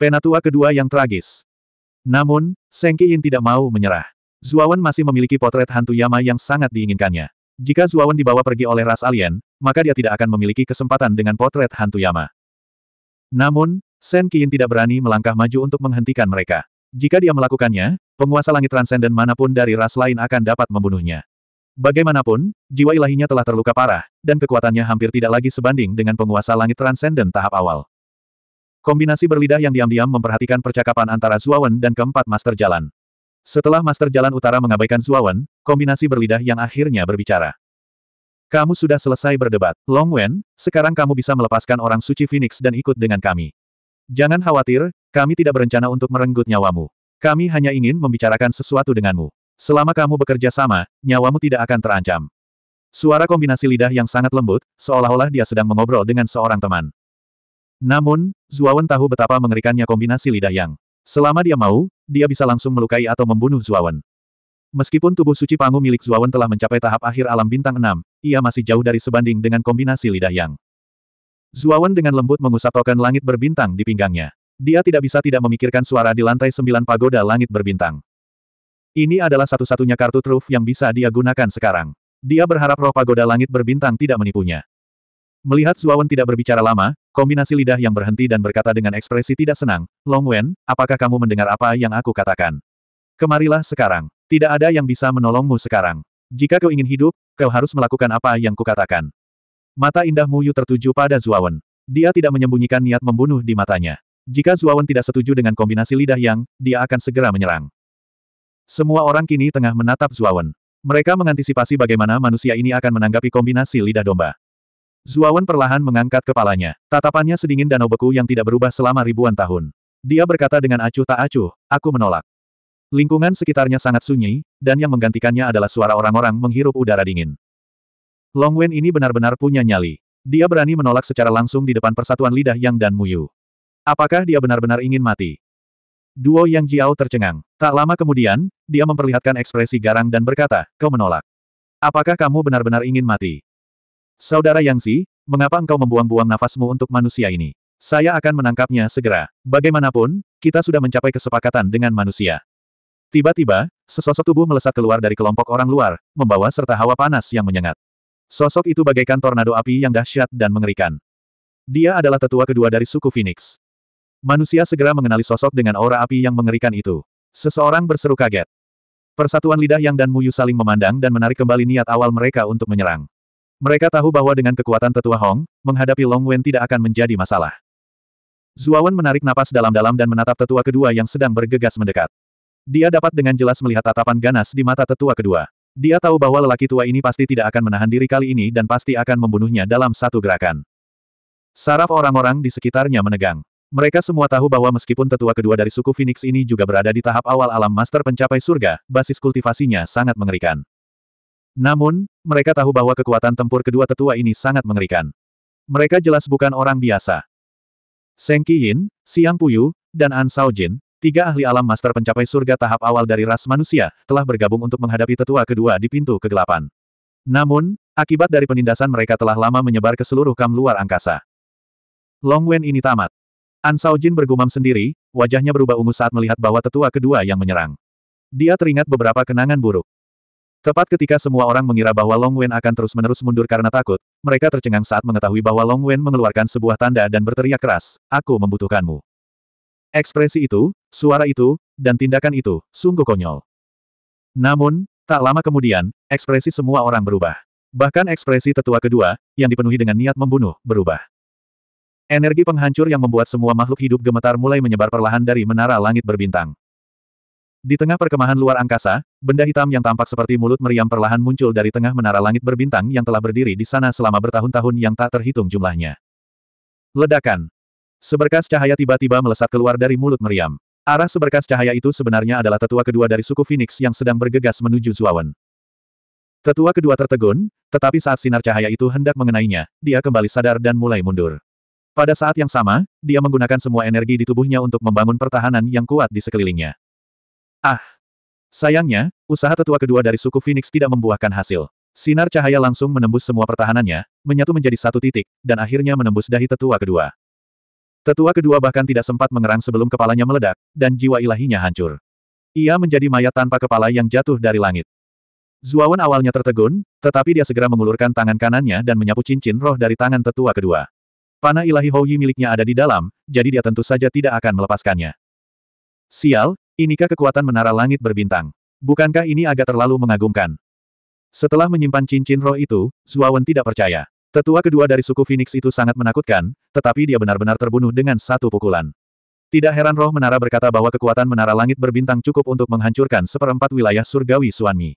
Penatua kedua yang tragis. Namun, Seng Qiyin tidak mau menyerah. Zuawan masih memiliki potret hantu Yama yang sangat diinginkannya. Jika Zuawan dibawa pergi oleh ras alien, maka dia tidak akan memiliki kesempatan dengan potret hantu Yama. Namun, Sen Qiyin tidak berani melangkah maju untuk menghentikan mereka. Jika dia melakukannya, penguasa langit transenden manapun dari ras lain akan dapat membunuhnya. Bagaimanapun, jiwa ilahinya telah terluka parah, dan kekuatannya hampir tidak lagi sebanding dengan penguasa langit transenden tahap awal. Kombinasi berlidah yang diam-diam memperhatikan percakapan antara Zuawan dan keempat Master Jalan. Setelah Master Jalan Utara mengabaikan Zuawan, kombinasi berlidah yang akhirnya berbicara. Kamu sudah selesai berdebat, Long Wen, sekarang kamu bisa melepaskan orang suci Phoenix dan ikut dengan kami. Jangan khawatir, kami tidak berencana untuk merenggut nyawamu. Kami hanya ingin membicarakan sesuatu denganmu. Selama kamu bekerja sama, nyawamu tidak akan terancam. Suara kombinasi lidah yang sangat lembut, seolah-olah dia sedang mengobrol dengan seorang teman. Namun, Zuawan tahu betapa mengerikannya kombinasi lidah yang. Selama dia mau, dia bisa langsung melukai atau membunuh Zuawan. Meskipun tubuh suci Pangu milik Zuawan telah mencapai tahap akhir alam bintang 6, ia masih jauh dari sebanding dengan kombinasi lidah yang. Zuawan dengan lembut mengusap token langit berbintang di pinggangnya. Dia tidak bisa tidak memikirkan suara di lantai sembilan pagoda langit berbintang. Ini adalah satu-satunya kartu truf yang bisa dia gunakan sekarang. Dia berharap roh pagoda langit berbintang tidak menipunya. Melihat Zuawan tidak berbicara lama, Kombinasi lidah yang berhenti dan berkata dengan ekspresi tidak senang, Long Wen, apakah kamu mendengar apa yang aku katakan? Kemarilah sekarang. Tidak ada yang bisa menolongmu sekarang. Jika kau ingin hidup, kau harus melakukan apa yang kukatakan. Mata indah Yu tertuju pada Zuawan. Dia tidak menyembunyikan niat membunuh di matanya. Jika Zuawan tidak setuju dengan kombinasi lidah yang, dia akan segera menyerang. Semua orang kini tengah menatap Zuawan. Mereka mengantisipasi bagaimana manusia ini akan menanggapi kombinasi lidah domba. Zuawan perlahan mengangkat kepalanya. Tatapannya sedingin danau beku yang tidak berubah selama ribuan tahun. Dia berkata dengan acuh tak acuh, aku menolak. Lingkungan sekitarnya sangat sunyi, dan yang menggantikannya adalah suara orang-orang menghirup udara dingin. Long Wen ini benar-benar punya nyali. Dia berani menolak secara langsung di depan persatuan lidah Yang dan Muyu. Apakah dia benar-benar ingin mati? Duo Yang Jiao tercengang. Tak lama kemudian, dia memperlihatkan ekspresi garang dan berkata, kau menolak. Apakah kamu benar-benar ingin mati? Saudara Yang mengapa engkau membuang-buang nafasmu untuk manusia ini? Saya akan menangkapnya segera. Bagaimanapun, kita sudah mencapai kesepakatan dengan manusia. Tiba-tiba, sesosok tubuh melesat keluar dari kelompok orang luar, membawa serta hawa panas yang menyengat. Sosok itu bagaikan tornado api yang dahsyat dan mengerikan. Dia adalah tetua kedua dari suku Phoenix. Manusia segera mengenali sosok dengan aura api yang mengerikan itu. Seseorang berseru kaget. Persatuan lidah Yang dan Muyu saling memandang dan menarik kembali niat awal mereka untuk menyerang. Mereka tahu bahwa dengan kekuatan tetua Hong, menghadapi Long Wen tidak akan menjadi masalah. Zuawan menarik napas dalam-dalam dan menatap tetua kedua yang sedang bergegas mendekat. Dia dapat dengan jelas melihat tatapan ganas di mata tetua kedua. Dia tahu bahwa lelaki tua ini pasti tidak akan menahan diri kali ini dan pasti akan membunuhnya dalam satu gerakan. Saraf orang-orang di sekitarnya menegang. Mereka semua tahu bahwa meskipun tetua kedua dari suku Phoenix ini juga berada di tahap awal alam master pencapai surga, basis kultivasinya sangat mengerikan. Namun, mereka tahu bahwa kekuatan tempur kedua tetua ini sangat mengerikan. Mereka jelas bukan orang biasa. Seng Qiyin, Siang Puyu, dan An Saojin, tiga ahli alam master pencapai surga tahap awal dari ras manusia, telah bergabung untuk menghadapi tetua kedua di pintu kegelapan. Namun, akibat dari penindasan mereka telah lama menyebar ke seluruh kam luar angkasa. Long Wen ini tamat. An Saojin bergumam sendiri, wajahnya berubah ungu saat melihat bahwa tetua kedua yang menyerang. Dia teringat beberapa kenangan buruk. Tepat ketika semua orang mengira bahwa Long Wen akan terus-menerus mundur karena takut, mereka tercengang saat mengetahui bahwa Long Wen mengeluarkan sebuah tanda dan berteriak keras, Aku membutuhkanmu. Ekspresi itu, suara itu, dan tindakan itu, sungguh konyol. Namun, tak lama kemudian, ekspresi semua orang berubah. Bahkan ekspresi tetua kedua, yang dipenuhi dengan niat membunuh, berubah. Energi penghancur yang membuat semua makhluk hidup gemetar mulai menyebar perlahan dari menara langit berbintang. Di tengah perkemahan luar angkasa, benda hitam yang tampak seperti mulut meriam perlahan muncul dari tengah menara langit berbintang yang telah berdiri di sana selama bertahun-tahun yang tak terhitung jumlahnya. Ledakan. Seberkas cahaya tiba-tiba melesat keluar dari mulut meriam. Arah seberkas cahaya itu sebenarnya adalah tetua kedua dari suku Phoenix yang sedang bergegas menuju Zuawan. Tetua kedua tertegun, tetapi saat sinar cahaya itu hendak mengenainya, dia kembali sadar dan mulai mundur. Pada saat yang sama, dia menggunakan semua energi di tubuhnya untuk membangun pertahanan yang kuat di sekelilingnya. Ah! Sayangnya, usaha tetua kedua dari suku Phoenix tidak membuahkan hasil. Sinar cahaya langsung menembus semua pertahanannya, menyatu menjadi satu titik, dan akhirnya menembus dahi tetua kedua. Tetua kedua bahkan tidak sempat mengerang sebelum kepalanya meledak, dan jiwa ilahinya hancur. Ia menjadi mayat tanpa kepala yang jatuh dari langit. Zuawan awalnya tertegun, tetapi dia segera mengulurkan tangan kanannya dan menyapu cincin roh dari tangan tetua kedua. Panah ilahi Houyi miliknya ada di dalam, jadi dia tentu saja tidak akan melepaskannya. Sial, Inikah kekuatan menara langit berbintang? Bukankah ini agak terlalu mengagumkan? Setelah menyimpan cincin roh itu, Zuawan tidak percaya. Tetua kedua dari suku Phoenix itu sangat menakutkan, tetapi dia benar-benar terbunuh dengan satu pukulan. Tidak heran roh menara berkata bahwa kekuatan menara langit berbintang cukup untuk menghancurkan seperempat wilayah surgawi Suanmi.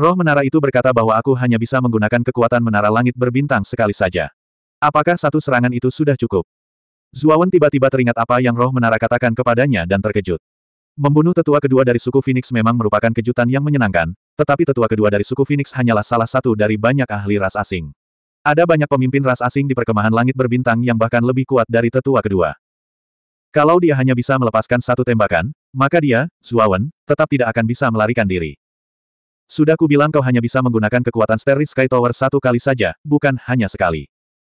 Roh menara itu berkata bahwa aku hanya bisa menggunakan kekuatan menara langit berbintang sekali saja. Apakah satu serangan itu sudah cukup? Zuawan tiba-tiba teringat apa yang roh menara katakan kepadanya dan terkejut. Membunuh tetua kedua dari suku Phoenix memang merupakan kejutan yang menyenangkan, tetapi tetua kedua dari suku Phoenix hanyalah salah satu dari banyak ahli ras asing. Ada banyak pemimpin ras asing di perkemahan langit berbintang yang bahkan lebih kuat dari tetua kedua. Kalau dia hanya bisa melepaskan satu tembakan, maka dia, Zuawan, tetap tidak akan bisa melarikan diri. Sudah kubilang kau hanya bisa menggunakan kekuatan Steris Sky Tower satu kali saja, bukan hanya sekali.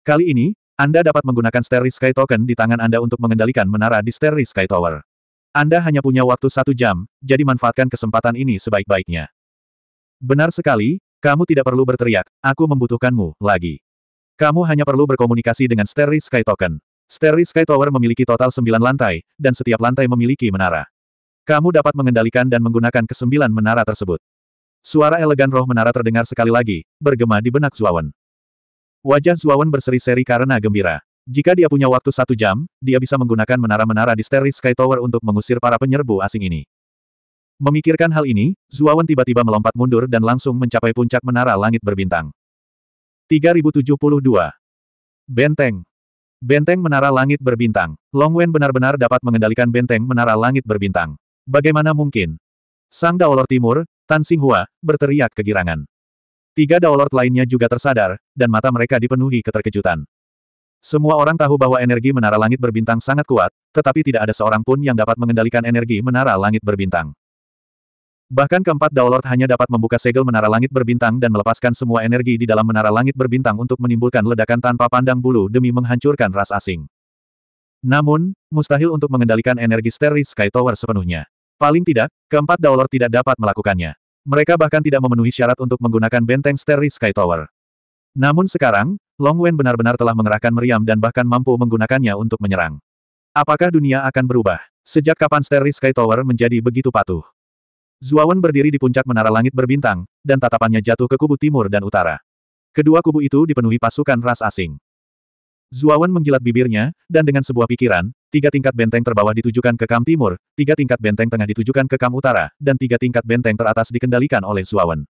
Kali ini, Anda dapat menggunakan Steris Sky Token di tangan Anda untuk mengendalikan menara di Steris Sky Tower. Anda hanya punya waktu satu jam, jadi manfaatkan kesempatan ini sebaik-baiknya. Benar sekali, kamu tidak perlu berteriak, aku membutuhkanmu, lagi. Kamu hanya perlu berkomunikasi dengan Sterry Sky Token. Sterry Sky Tower memiliki total sembilan lantai, dan setiap lantai memiliki menara. Kamu dapat mengendalikan dan menggunakan kesembilan menara tersebut. Suara elegan roh menara terdengar sekali lagi, bergema di benak Zuawan. Wajah Zuawan berseri-seri karena gembira. Jika dia punya waktu satu jam, dia bisa menggunakan menara-menara di Steris Sky Tower untuk mengusir para penyerbu asing ini. Memikirkan hal ini, Zuawan tiba-tiba melompat mundur dan langsung mencapai puncak menara langit berbintang. 3072. Benteng. Benteng menara langit berbintang. Long Wen benar-benar dapat mengendalikan benteng menara langit berbintang. Bagaimana mungkin? Sang Daolor Timur, Tan Singhua, berteriak kegirangan. Tiga Daolor lainnya juga tersadar, dan mata mereka dipenuhi keterkejutan. Semua orang tahu bahwa energi menara langit berbintang sangat kuat, tetapi tidak ada seorang pun yang dapat mengendalikan energi menara langit berbintang. Bahkan keempat Daolord hanya dapat membuka segel menara langit berbintang dan melepaskan semua energi di dalam menara langit berbintang untuk menimbulkan ledakan tanpa pandang bulu demi menghancurkan ras asing. Namun, mustahil untuk mengendalikan energi Starry Sky Tower sepenuhnya. Paling tidak, keempat Daolord tidak dapat melakukannya. Mereka bahkan tidak memenuhi syarat untuk menggunakan benteng Starry Sky Tower. Namun sekarang, Long Wen benar-benar telah mengerahkan meriam dan bahkan mampu menggunakannya untuk menyerang. Apakah dunia akan berubah? Sejak kapan Starry Sky Tower menjadi begitu patuh? Zuawan berdiri di puncak menara langit berbintang, dan tatapannya jatuh ke kubu timur dan utara. Kedua kubu itu dipenuhi pasukan ras asing. Zuawan menjilat bibirnya, dan dengan sebuah pikiran, tiga tingkat benteng terbawah ditujukan ke kam timur, tiga tingkat benteng tengah ditujukan ke kam utara, dan tiga tingkat benteng teratas dikendalikan oleh Zuawan.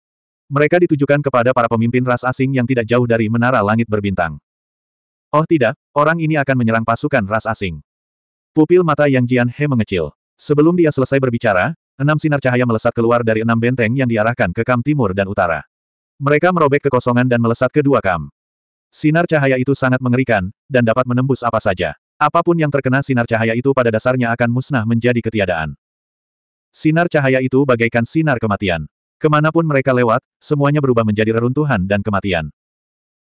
Mereka ditujukan kepada para pemimpin ras asing yang tidak jauh dari menara langit berbintang. Oh tidak, orang ini akan menyerang pasukan ras asing. Pupil mata Yang Jian He mengecil. Sebelum dia selesai berbicara, enam sinar cahaya melesat keluar dari enam benteng yang diarahkan ke kam timur dan utara. Mereka merobek kekosongan dan melesat ke dua kam. Sinar cahaya itu sangat mengerikan, dan dapat menembus apa saja. Apapun yang terkena sinar cahaya itu pada dasarnya akan musnah menjadi ketiadaan. Sinar cahaya itu bagaikan sinar kematian. Kemanapun mereka lewat, semuanya berubah menjadi reruntuhan dan kematian.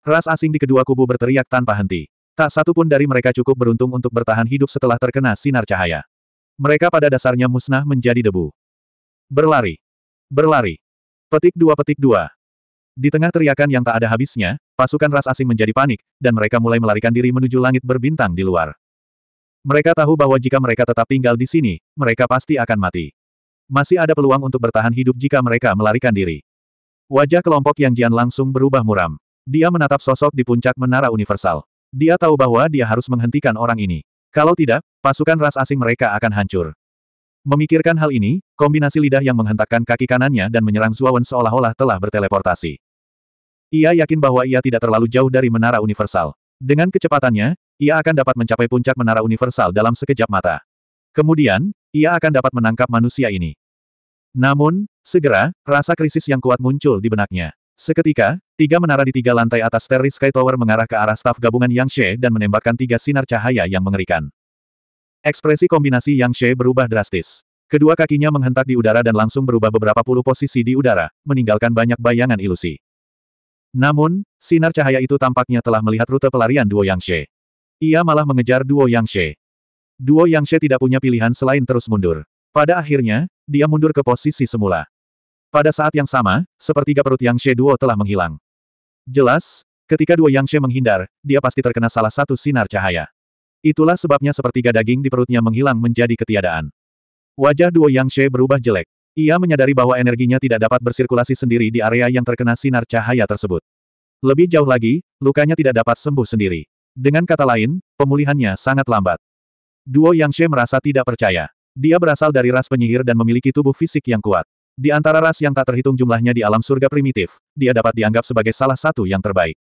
Ras asing di kedua kubu berteriak tanpa henti. Tak satu pun dari mereka cukup beruntung untuk bertahan hidup setelah terkena sinar cahaya. Mereka pada dasarnya musnah menjadi debu. Berlari. Berlari. Petik dua petik dua. Di tengah teriakan yang tak ada habisnya, pasukan ras asing menjadi panik, dan mereka mulai melarikan diri menuju langit berbintang di luar. Mereka tahu bahwa jika mereka tetap tinggal di sini, mereka pasti akan mati. Masih ada peluang untuk bertahan hidup jika mereka melarikan diri. Wajah kelompok yang Jian langsung berubah muram. Dia menatap sosok di puncak menara universal. Dia tahu bahwa dia harus menghentikan orang ini. Kalau tidak, pasukan ras asing mereka akan hancur. Memikirkan hal ini, kombinasi lidah yang menghentakkan kaki kanannya dan menyerang Zuawan seolah-olah telah berteleportasi. Ia yakin bahwa ia tidak terlalu jauh dari menara universal. Dengan kecepatannya, ia akan dapat mencapai puncak menara universal dalam sekejap mata. Kemudian, ia akan dapat menangkap manusia ini. Namun, segera, rasa krisis yang kuat muncul di benaknya. Seketika, tiga menara di tiga lantai atas Terry Sky Tower mengarah ke arah staf gabungan Yang She dan menembakkan tiga sinar cahaya yang mengerikan. Ekspresi kombinasi Yang She berubah drastis. Kedua kakinya menghentak di udara dan langsung berubah beberapa puluh posisi di udara, meninggalkan banyak bayangan ilusi. Namun, sinar cahaya itu tampaknya telah melihat rute pelarian duo Yang She. Ia malah mengejar duo Yang She. Duo Yang She tidak punya pilihan selain terus mundur. Pada akhirnya, dia mundur ke posisi semula. Pada saat yang sama, sepertiga perut Yang She Duo telah menghilang. Jelas, ketika Duo Yang She menghindar, dia pasti terkena salah satu sinar cahaya. Itulah sebabnya sepertiga daging di perutnya menghilang menjadi ketiadaan. Wajah Duo Yang She berubah jelek. Ia menyadari bahwa energinya tidak dapat bersirkulasi sendiri di area yang terkena sinar cahaya tersebut. Lebih jauh lagi, lukanya tidak dapat sembuh sendiri. Dengan kata lain, pemulihannya sangat lambat. Duo Yang Xie merasa tidak percaya. Dia berasal dari ras penyihir dan memiliki tubuh fisik yang kuat. Di antara ras yang tak terhitung jumlahnya di alam surga primitif, dia dapat dianggap sebagai salah satu yang terbaik.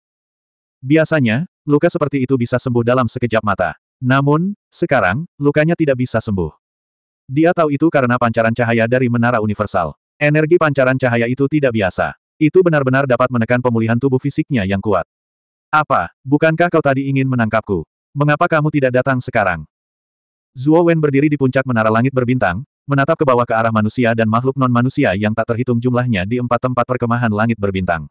Biasanya, luka seperti itu bisa sembuh dalam sekejap mata. Namun, sekarang, lukanya tidak bisa sembuh. Dia tahu itu karena pancaran cahaya dari Menara Universal. Energi pancaran cahaya itu tidak biasa. Itu benar-benar dapat menekan pemulihan tubuh fisiknya yang kuat. Apa, bukankah kau tadi ingin menangkapku? Mengapa kamu tidak datang sekarang? Zuo Wen berdiri di puncak menara langit berbintang, menatap ke bawah ke arah manusia dan makhluk non-manusia yang tak terhitung jumlahnya di empat tempat perkemahan langit berbintang.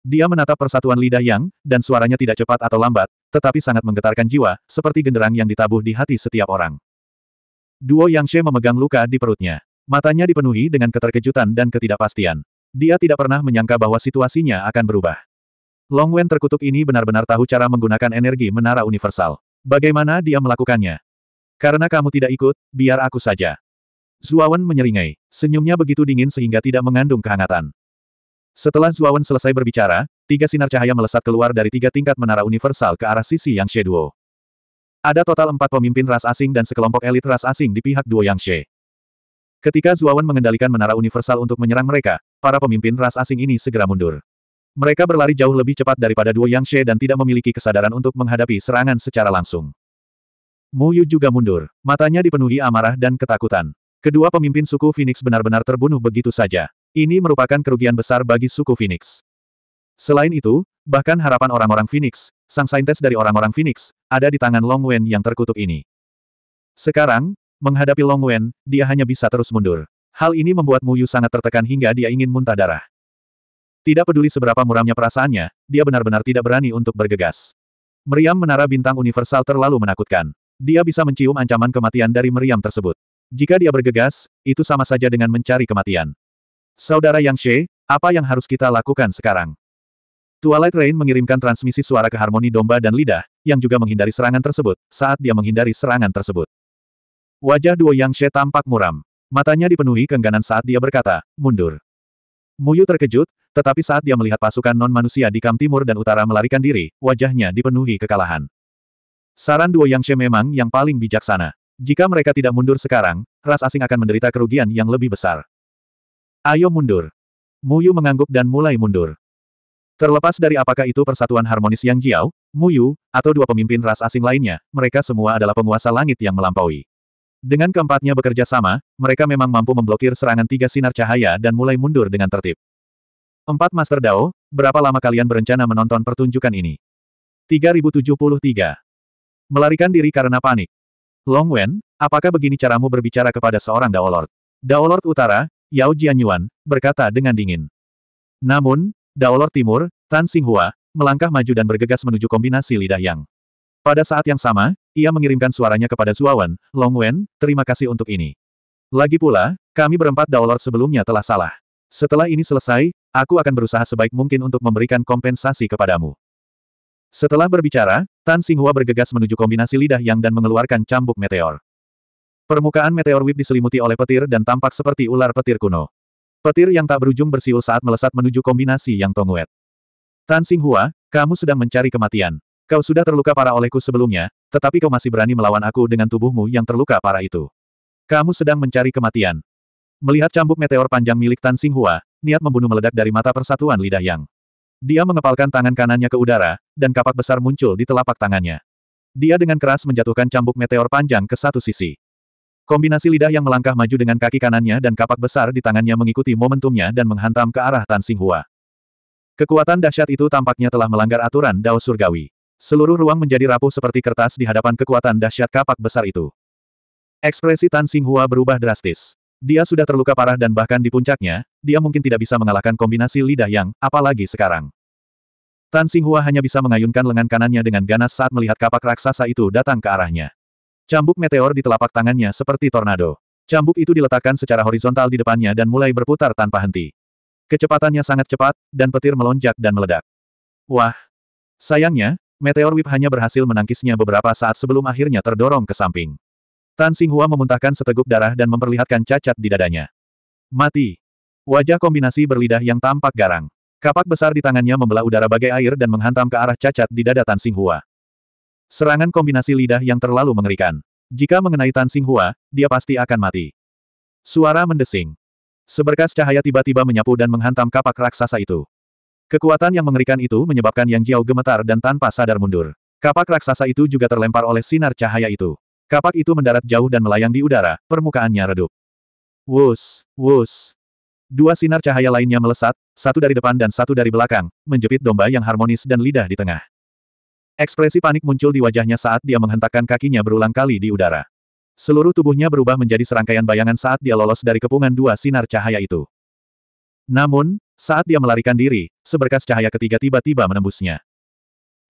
Dia menatap persatuan lidah yang, dan suaranya tidak cepat atau lambat, tetapi sangat menggetarkan jiwa, seperti genderang yang ditabuh di hati setiap orang. Duo Yang She memegang luka di perutnya. Matanya dipenuhi dengan keterkejutan dan ketidakpastian. Dia tidak pernah menyangka bahwa situasinya akan berubah. Long Wen terkutuk ini benar-benar tahu cara menggunakan energi menara universal. Bagaimana dia melakukannya? Karena kamu tidak ikut, biar aku saja. Zuawan menyeringai. Senyumnya begitu dingin sehingga tidak mengandung kehangatan. Setelah Zuawan selesai berbicara, tiga sinar cahaya melesat keluar dari tiga tingkat menara universal ke arah sisi Yang She Duo. Ada total empat pemimpin ras asing dan sekelompok elit ras asing di pihak Duo Yang She. Ketika Zuawan mengendalikan menara universal untuk menyerang mereka, para pemimpin ras asing ini segera mundur. Mereka berlari jauh lebih cepat daripada Duo Yang She dan tidak memiliki kesadaran untuk menghadapi serangan secara langsung. Mu Yu juga mundur, matanya dipenuhi amarah dan ketakutan. Kedua pemimpin suku Phoenix benar-benar terbunuh begitu saja. Ini merupakan kerugian besar bagi suku Phoenix. Selain itu, bahkan harapan orang-orang Phoenix, sang saintes dari orang-orang Phoenix, ada di tangan Long Wen yang terkutuk ini. Sekarang, menghadapi Long Wen, dia hanya bisa terus mundur. Hal ini membuat Mu Yu sangat tertekan hingga dia ingin muntah darah. Tidak peduli seberapa muramnya perasaannya, dia benar-benar tidak berani untuk bergegas. Meriam Menara Bintang Universal terlalu menakutkan. Dia bisa mencium ancaman kematian dari meriam tersebut. Jika dia bergegas, itu sama saja dengan mencari kematian. Saudara Yang She, apa yang harus kita lakukan sekarang? Twilight Rain mengirimkan transmisi suara ke harmoni domba dan lidah, yang juga menghindari serangan tersebut, saat dia menghindari serangan tersebut. Wajah duo Yang She tampak muram. Matanya dipenuhi keengganan saat dia berkata, mundur. Muyu terkejut, tetapi saat dia melihat pasukan non-manusia di Kam Timur dan Utara melarikan diri, wajahnya dipenuhi kekalahan. Saran duo Yang She memang yang paling bijaksana. Jika mereka tidak mundur sekarang, ras asing akan menderita kerugian yang lebih besar. Ayo mundur. Muyu mengangguk dan mulai mundur. Terlepas dari apakah itu persatuan harmonis Yang Jiao, Muyu, atau dua pemimpin ras asing lainnya, mereka semua adalah penguasa langit yang melampaui. Dengan keempatnya bekerja sama, mereka memang mampu memblokir serangan tiga sinar cahaya dan mulai mundur dengan tertib. Empat Master Dao, berapa lama kalian berencana menonton pertunjukan ini? 3073. Melarikan diri karena panik. Long Wen, apakah begini caramu berbicara kepada seorang Daolord? Daolord Utara, Yao Jianyuan, berkata dengan dingin. Namun, Daolord Timur, Tan Xinghua, melangkah maju dan bergegas menuju kombinasi lidah yang. Pada saat yang sama, ia mengirimkan suaranya kepada Zuawan, Long Wen, terima kasih untuk ini. Lagi pula, kami berempat Daolord sebelumnya telah salah. Setelah ini selesai, aku akan berusaha sebaik mungkin untuk memberikan kompensasi kepadamu. Setelah berbicara, Tan Singhua bergegas menuju kombinasi lidah yang dan mengeluarkan cambuk meteor. Permukaan meteor whip diselimuti oleh petir dan tampak seperti ular petir kuno. Petir yang tak berujung bersiul saat melesat menuju kombinasi yang tonguet. Tan Singhua, kamu sedang mencari kematian. Kau sudah terluka parah olehku sebelumnya, tetapi kau masih berani melawan aku dengan tubuhmu yang terluka parah itu. Kamu sedang mencari kematian. Melihat cambuk meteor panjang milik Tan Singhua, niat membunuh meledak dari mata persatuan lidah yang. Dia mengepalkan tangan kanannya ke udara, dan kapak besar muncul di telapak tangannya. Dia dengan keras menjatuhkan cambuk meteor panjang ke satu sisi. Kombinasi lidah yang melangkah maju dengan kaki kanannya dan kapak besar di tangannya mengikuti momentumnya dan menghantam ke arah Tan Hua. Kekuatan dahsyat itu tampaknya telah melanggar aturan Dao Surgawi. Seluruh ruang menjadi rapuh seperti kertas di hadapan kekuatan dahsyat kapak besar itu. Ekspresi Tan Hua berubah drastis. Dia sudah terluka parah dan bahkan di puncaknya, dia mungkin tidak bisa mengalahkan kombinasi lidah yang, apalagi sekarang. Tan Singhua hanya bisa mengayunkan lengan kanannya dengan ganas saat melihat kapak raksasa itu datang ke arahnya. Cambuk meteor di telapak tangannya seperti tornado. Cambuk itu diletakkan secara horizontal di depannya dan mulai berputar tanpa henti. Kecepatannya sangat cepat, dan petir melonjak dan meledak. Wah! Sayangnya, Meteor Whip hanya berhasil menangkisnya beberapa saat sebelum akhirnya terdorong ke samping. Tan Hua memuntahkan seteguk darah dan memperlihatkan cacat di dadanya. Mati. Wajah kombinasi berlidah yang tampak garang. Kapak besar di tangannya membelah udara bagai air dan menghantam ke arah cacat di dada Tan Hua. Serangan kombinasi lidah yang terlalu mengerikan. Jika mengenai Tan Hua, dia pasti akan mati. Suara mendesing. Seberkas cahaya tiba-tiba menyapu dan menghantam kapak raksasa itu. Kekuatan yang mengerikan itu menyebabkan Yang Jiao gemetar dan tanpa sadar mundur. Kapak raksasa itu juga terlempar oleh sinar cahaya itu. Kapak itu mendarat jauh dan melayang di udara, permukaannya redup. Wus, wus. Dua sinar cahaya lainnya melesat, satu dari depan dan satu dari belakang, menjepit domba yang harmonis dan lidah di tengah. Ekspresi panik muncul di wajahnya saat dia menghentakkan kakinya berulang kali di udara. Seluruh tubuhnya berubah menjadi serangkaian bayangan saat dia lolos dari kepungan dua sinar cahaya itu. Namun, saat dia melarikan diri, seberkas cahaya ketiga tiba-tiba menembusnya.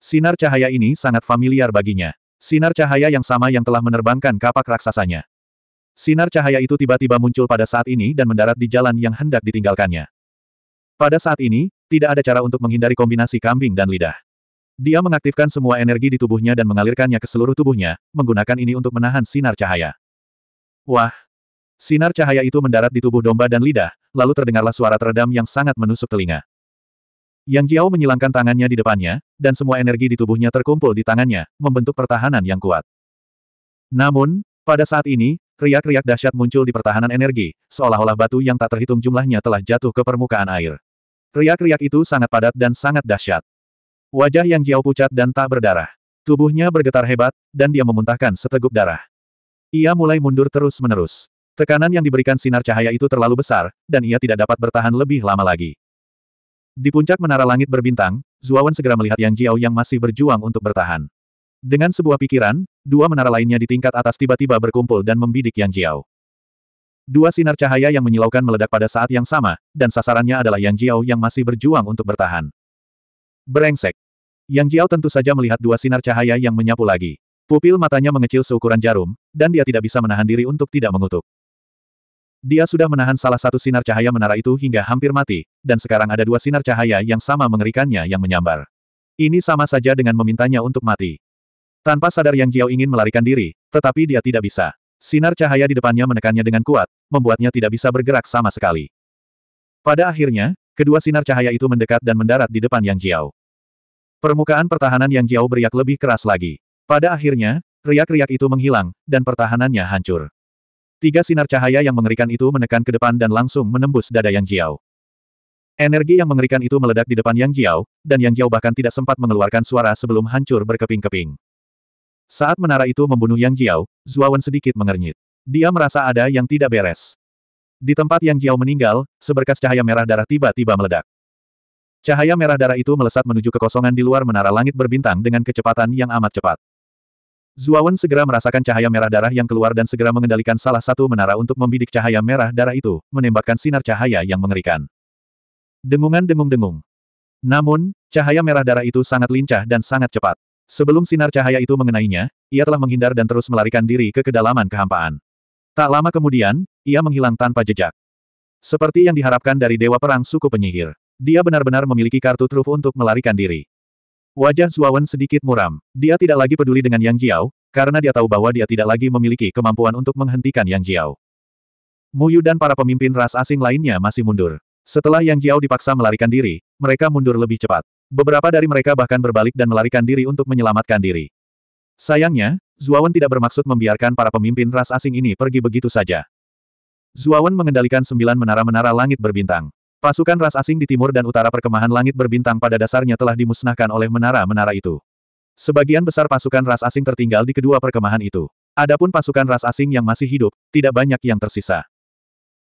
Sinar cahaya ini sangat familiar baginya. Sinar cahaya yang sama yang telah menerbangkan kapak raksasanya. Sinar cahaya itu tiba-tiba muncul pada saat ini dan mendarat di jalan yang hendak ditinggalkannya. Pada saat ini, tidak ada cara untuk menghindari kombinasi kambing dan lidah. Dia mengaktifkan semua energi di tubuhnya dan mengalirkannya ke seluruh tubuhnya, menggunakan ini untuk menahan sinar cahaya. Wah! Sinar cahaya itu mendarat di tubuh domba dan lidah, lalu terdengarlah suara teredam yang sangat menusuk telinga. Yang Jiao menyilangkan tangannya di depannya, dan semua energi di tubuhnya terkumpul di tangannya, membentuk pertahanan yang kuat. Namun, pada saat ini, riak-riak dahsyat muncul di pertahanan energi, seolah-olah batu yang tak terhitung jumlahnya telah jatuh ke permukaan air. Riak-riak itu sangat padat dan sangat dahsyat. Wajah Yang Jiao pucat dan tak berdarah. Tubuhnya bergetar hebat, dan dia memuntahkan seteguk darah. Ia mulai mundur terus-menerus. Tekanan yang diberikan sinar cahaya itu terlalu besar, dan ia tidak dapat bertahan lebih lama lagi. Di puncak menara langit berbintang, Zuawan segera melihat Yang Jiao yang masih berjuang untuk bertahan. Dengan sebuah pikiran, dua menara lainnya di tingkat atas tiba-tiba berkumpul dan membidik Yang Jiao. Dua sinar cahaya yang menyilaukan meledak pada saat yang sama, dan sasarannya adalah Yang Jiao yang masih berjuang untuk bertahan. Berengsek. Yang Jiao tentu saja melihat dua sinar cahaya yang menyapu lagi. Pupil matanya mengecil seukuran jarum, dan dia tidak bisa menahan diri untuk tidak mengutuk. Dia sudah menahan salah satu sinar cahaya menara itu hingga hampir mati, dan sekarang ada dua sinar cahaya yang sama mengerikannya yang menyambar. Ini sama saja dengan memintanya untuk mati. Tanpa sadar Yang Jiao ingin melarikan diri, tetapi dia tidak bisa. Sinar cahaya di depannya menekannya dengan kuat, membuatnya tidak bisa bergerak sama sekali. Pada akhirnya, kedua sinar cahaya itu mendekat dan mendarat di depan Yang Jiao. Permukaan pertahanan Yang Jiao beriak lebih keras lagi. Pada akhirnya, riak-riak itu menghilang, dan pertahanannya hancur. Tiga sinar cahaya yang mengerikan itu menekan ke depan dan langsung menembus dada Yang Jiao. Energi yang mengerikan itu meledak di depan Yang Jiao, dan Yang Jiao bahkan tidak sempat mengeluarkan suara sebelum hancur berkeping-keping. Saat menara itu membunuh Yang Jiao, Zuawan sedikit mengernyit. Dia merasa ada yang tidak beres. Di tempat Yang Jiao meninggal, seberkas cahaya merah darah tiba-tiba meledak. Cahaya merah darah itu melesat menuju kekosongan di luar menara langit berbintang dengan kecepatan yang amat cepat. Zuawan segera merasakan cahaya merah darah yang keluar dan segera mengendalikan salah satu menara untuk membidik cahaya merah darah itu, menembakkan sinar cahaya yang mengerikan. Dengungan dengung-dengung. Namun, cahaya merah darah itu sangat lincah dan sangat cepat. Sebelum sinar cahaya itu mengenainya, ia telah menghindar dan terus melarikan diri ke kedalaman kehampaan. Tak lama kemudian, ia menghilang tanpa jejak. Seperti yang diharapkan dari Dewa Perang Suku Penyihir. Dia benar-benar memiliki kartu truf untuk melarikan diri. Wajah Zuawan sedikit muram. Dia tidak lagi peduli dengan Yang Jiao, karena dia tahu bahwa dia tidak lagi memiliki kemampuan untuk menghentikan Yang Jiao. Muyu dan para pemimpin ras asing lainnya masih mundur. Setelah Yang Jiao dipaksa melarikan diri, mereka mundur lebih cepat. Beberapa dari mereka bahkan berbalik dan melarikan diri untuk menyelamatkan diri. Sayangnya, Zuawan tidak bermaksud membiarkan para pemimpin ras asing ini pergi begitu saja. Zuawan mengendalikan sembilan menara-menara langit berbintang. Pasukan ras asing di timur dan utara perkemahan langit berbintang pada dasarnya telah dimusnahkan oleh menara-menara itu. Sebagian besar pasukan ras asing tertinggal di kedua perkemahan itu. Adapun pasukan ras asing yang masih hidup, tidak banyak yang tersisa.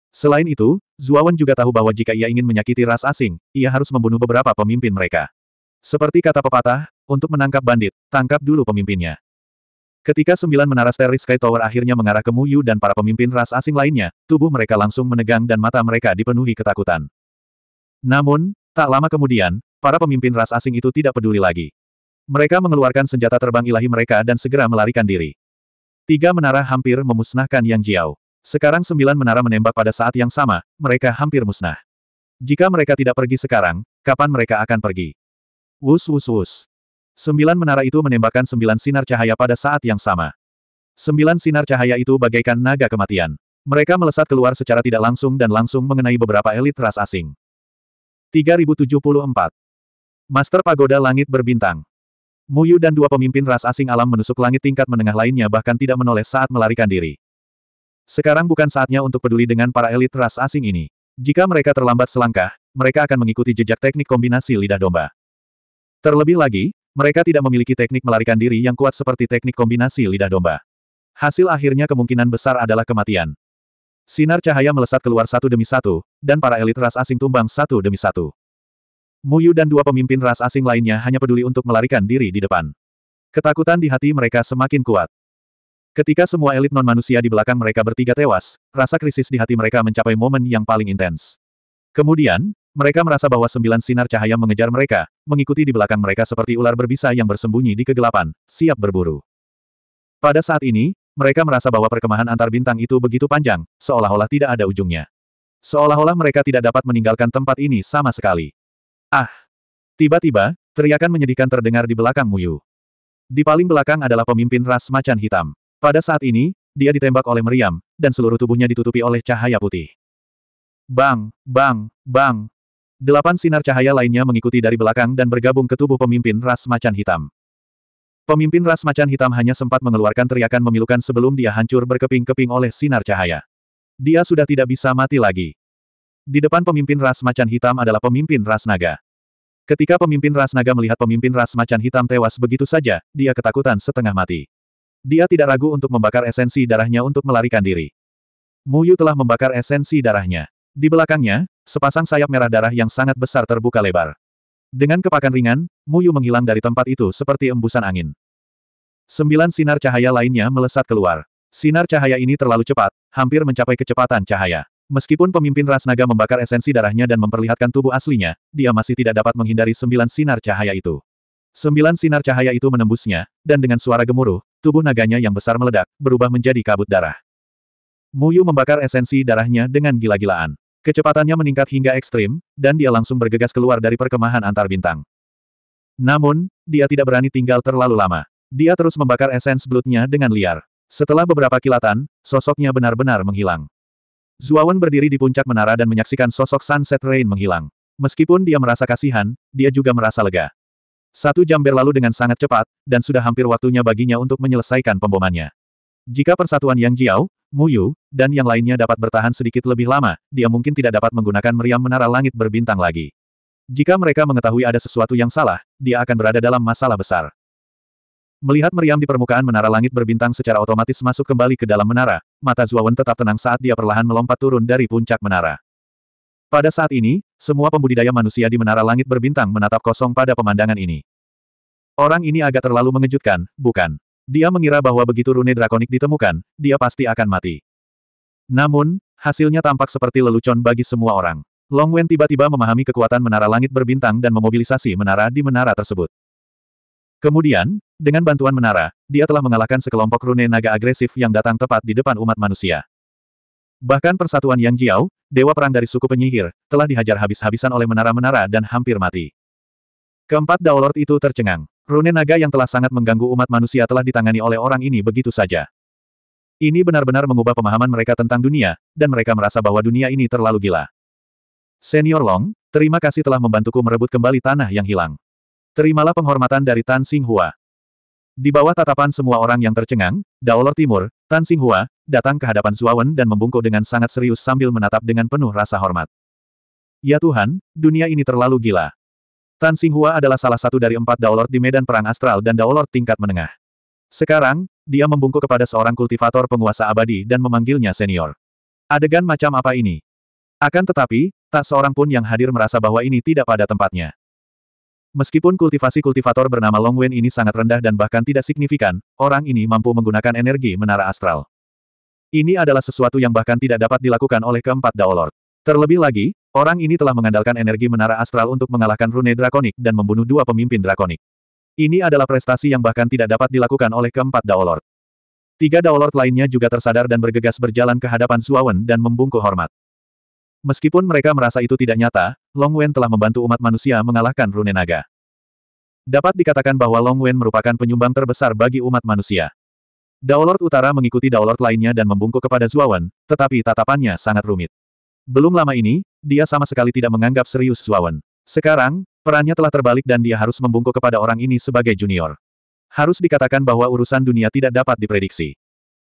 Selain itu, Zuawan juga tahu bahwa jika ia ingin menyakiti ras asing, ia harus membunuh beberapa pemimpin mereka. Seperti kata pepatah, untuk menangkap bandit, tangkap dulu pemimpinnya. Ketika sembilan menara Steris Sky Tower akhirnya mengarah ke Muyu dan para pemimpin ras asing lainnya, tubuh mereka langsung menegang dan mata mereka dipenuhi ketakutan. Namun, tak lama kemudian, para pemimpin ras asing itu tidak peduli lagi. Mereka mengeluarkan senjata terbang ilahi mereka dan segera melarikan diri. Tiga menara hampir memusnahkan Yang Jiao. Sekarang sembilan menara menembak pada saat yang sama, mereka hampir musnah. Jika mereka tidak pergi sekarang, kapan mereka akan pergi? Wus wus wus. Sembilan menara itu menembakkan sembilan sinar cahaya pada saat yang sama. Sembilan sinar cahaya itu bagaikan naga kematian. Mereka melesat keluar secara tidak langsung dan langsung mengenai beberapa elit ras asing. 3074. Master Pagoda Langit Berbintang. Muyu dan dua pemimpin ras asing alam menusuk langit tingkat menengah lainnya bahkan tidak menoleh saat melarikan diri. Sekarang bukan saatnya untuk peduli dengan para elit ras asing ini. Jika mereka terlambat selangkah, mereka akan mengikuti jejak teknik kombinasi lidah domba. Terlebih lagi, mereka tidak memiliki teknik melarikan diri yang kuat seperti teknik kombinasi lidah domba. Hasil akhirnya kemungkinan besar adalah kematian. Sinar cahaya melesat keluar satu demi satu, dan para elit ras asing tumbang satu demi satu. Muyu dan dua pemimpin ras asing lainnya hanya peduli untuk melarikan diri di depan. Ketakutan di hati mereka semakin kuat. Ketika semua elit non-manusia di belakang mereka bertiga tewas, rasa krisis di hati mereka mencapai momen yang paling intens. Kemudian, mereka merasa bahwa sembilan sinar cahaya mengejar mereka, mengikuti di belakang mereka seperti ular berbisa yang bersembunyi di kegelapan, siap berburu. Pada saat ini, mereka merasa bahwa perkemahan antar bintang itu begitu panjang, seolah-olah tidak ada ujungnya. Seolah-olah mereka tidak dapat meninggalkan tempat ini sama sekali. Ah! Tiba-tiba, teriakan menyedihkan terdengar di belakang Muyu. Di paling belakang adalah pemimpin ras macan hitam. Pada saat ini, dia ditembak oleh meriam, dan seluruh tubuhnya ditutupi oleh cahaya putih. Bang, bang, bang. Delapan sinar cahaya lainnya mengikuti dari belakang dan bergabung ke tubuh pemimpin ras macan hitam. Pemimpin ras macan hitam hanya sempat mengeluarkan teriakan memilukan sebelum dia hancur berkeping-keping oleh sinar cahaya. Dia sudah tidak bisa mati lagi. Di depan pemimpin ras macan hitam adalah pemimpin ras naga. Ketika pemimpin ras naga melihat pemimpin ras macan hitam tewas begitu saja, dia ketakutan setengah mati. Dia tidak ragu untuk membakar esensi darahnya untuk melarikan diri. Muyu telah membakar esensi darahnya. Di belakangnya, sepasang sayap merah darah yang sangat besar terbuka lebar. Dengan kepakan ringan, Muyu menghilang dari tempat itu seperti embusan angin. Sembilan sinar cahaya lainnya melesat keluar. Sinar cahaya ini terlalu cepat, hampir mencapai kecepatan cahaya. Meskipun pemimpin ras naga membakar esensi darahnya dan memperlihatkan tubuh aslinya, dia masih tidak dapat menghindari sembilan sinar cahaya itu. Sembilan sinar cahaya itu menembusnya, dan dengan suara gemuruh, tubuh naganya yang besar meledak, berubah menjadi kabut darah. Muyu membakar esensi darahnya dengan gila-gilaan. Kecepatannya meningkat hingga ekstrim, dan dia langsung bergegas keluar dari perkemahan antar bintang. Namun, dia tidak berani tinggal terlalu lama. Dia terus membakar esens bloodnya dengan liar. Setelah beberapa kilatan, sosoknya benar-benar menghilang. Zuawan berdiri di puncak menara dan menyaksikan sosok Sunset Rain menghilang. Meskipun dia merasa kasihan, dia juga merasa lega. Satu jam berlalu dengan sangat cepat, dan sudah hampir waktunya baginya untuk menyelesaikan pembomannya. Jika persatuan Yang Jiao, Muyu, dan yang lainnya dapat bertahan sedikit lebih lama, dia mungkin tidak dapat menggunakan meriam menara langit berbintang lagi. Jika mereka mengetahui ada sesuatu yang salah, dia akan berada dalam masalah besar. Melihat meriam di permukaan menara langit berbintang secara otomatis masuk kembali ke dalam menara, mata Zuawan tetap tenang saat dia perlahan melompat turun dari puncak menara. Pada saat ini, semua pembudidaya manusia di menara langit berbintang menatap kosong pada pemandangan ini. Orang ini agak terlalu mengejutkan, bukan? Dia mengira bahwa begitu rune drakonik ditemukan, dia pasti akan mati. Namun, hasilnya tampak seperti lelucon bagi semua orang. Long Wen tiba-tiba memahami kekuatan menara langit berbintang dan memobilisasi menara di menara tersebut. Kemudian, dengan bantuan menara, dia telah mengalahkan sekelompok rune naga agresif yang datang tepat di depan umat manusia. Bahkan persatuan Yang Jiao, dewa perang dari suku penyihir, telah dihajar habis-habisan oleh menara-menara dan hampir mati. Keempat Daolord itu tercengang. Rune naga yang telah sangat mengganggu umat manusia telah ditangani oleh orang ini begitu saja. Ini benar-benar mengubah pemahaman mereka tentang dunia, dan mereka merasa bahwa dunia ini terlalu gila. Senior Long, terima kasih telah membantuku merebut kembali tanah yang hilang. Terimalah penghormatan dari Tan Sing Hua. Di bawah tatapan semua orang yang tercengang, Daolor Timur, Tan Hua, datang ke hadapan Zuawan dan membungkuk dengan sangat serius sambil menatap dengan penuh rasa hormat. Ya Tuhan, dunia ini terlalu gila. Tan Xinghua adalah salah satu dari empat Daolord di medan perang astral dan Daolord tingkat menengah. Sekarang, dia membungkuk kepada seorang kultivator penguasa abadi dan memanggilnya senior. Adegan macam apa ini? Akan tetapi, tak seorang pun yang hadir merasa bahwa ini tidak pada tempatnya. Meskipun kultivasi kultivator bernama Long Wen ini sangat rendah dan bahkan tidak signifikan, orang ini mampu menggunakan energi menara astral. Ini adalah sesuatu yang bahkan tidak dapat dilakukan oleh keempat Daolord. Terlebih lagi, Orang ini telah mengandalkan energi menara astral untuk mengalahkan rune drakonik dan membunuh dua pemimpin drakonik. Ini adalah prestasi yang bahkan tidak dapat dilakukan oleh keempat Daolord. Tiga Daolord lainnya juga tersadar dan bergegas berjalan ke hadapan Suawen dan membungkuk hormat. Meskipun mereka merasa itu tidak nyata, Long Wen telah membantu umat manusia mengalahkan rune naga. Dapat dikatakan bahwa Long Wen merupakan penyumbang terbesar bagi umat manusia. Daolord Utara mengikuti Daolord lainnya dan membungkuk kepada Zuawan, tetapi tatapannya sangat rumit. Belum lama ini, dia sama sekali tidak menganggap serius Zuawan. Sekarang, perannya telah terbalik dan dia harus membungkuk kepada orang ini sebagai junior. Harus dikatakan bahwa urusan dunia tidak dapat diprediksi.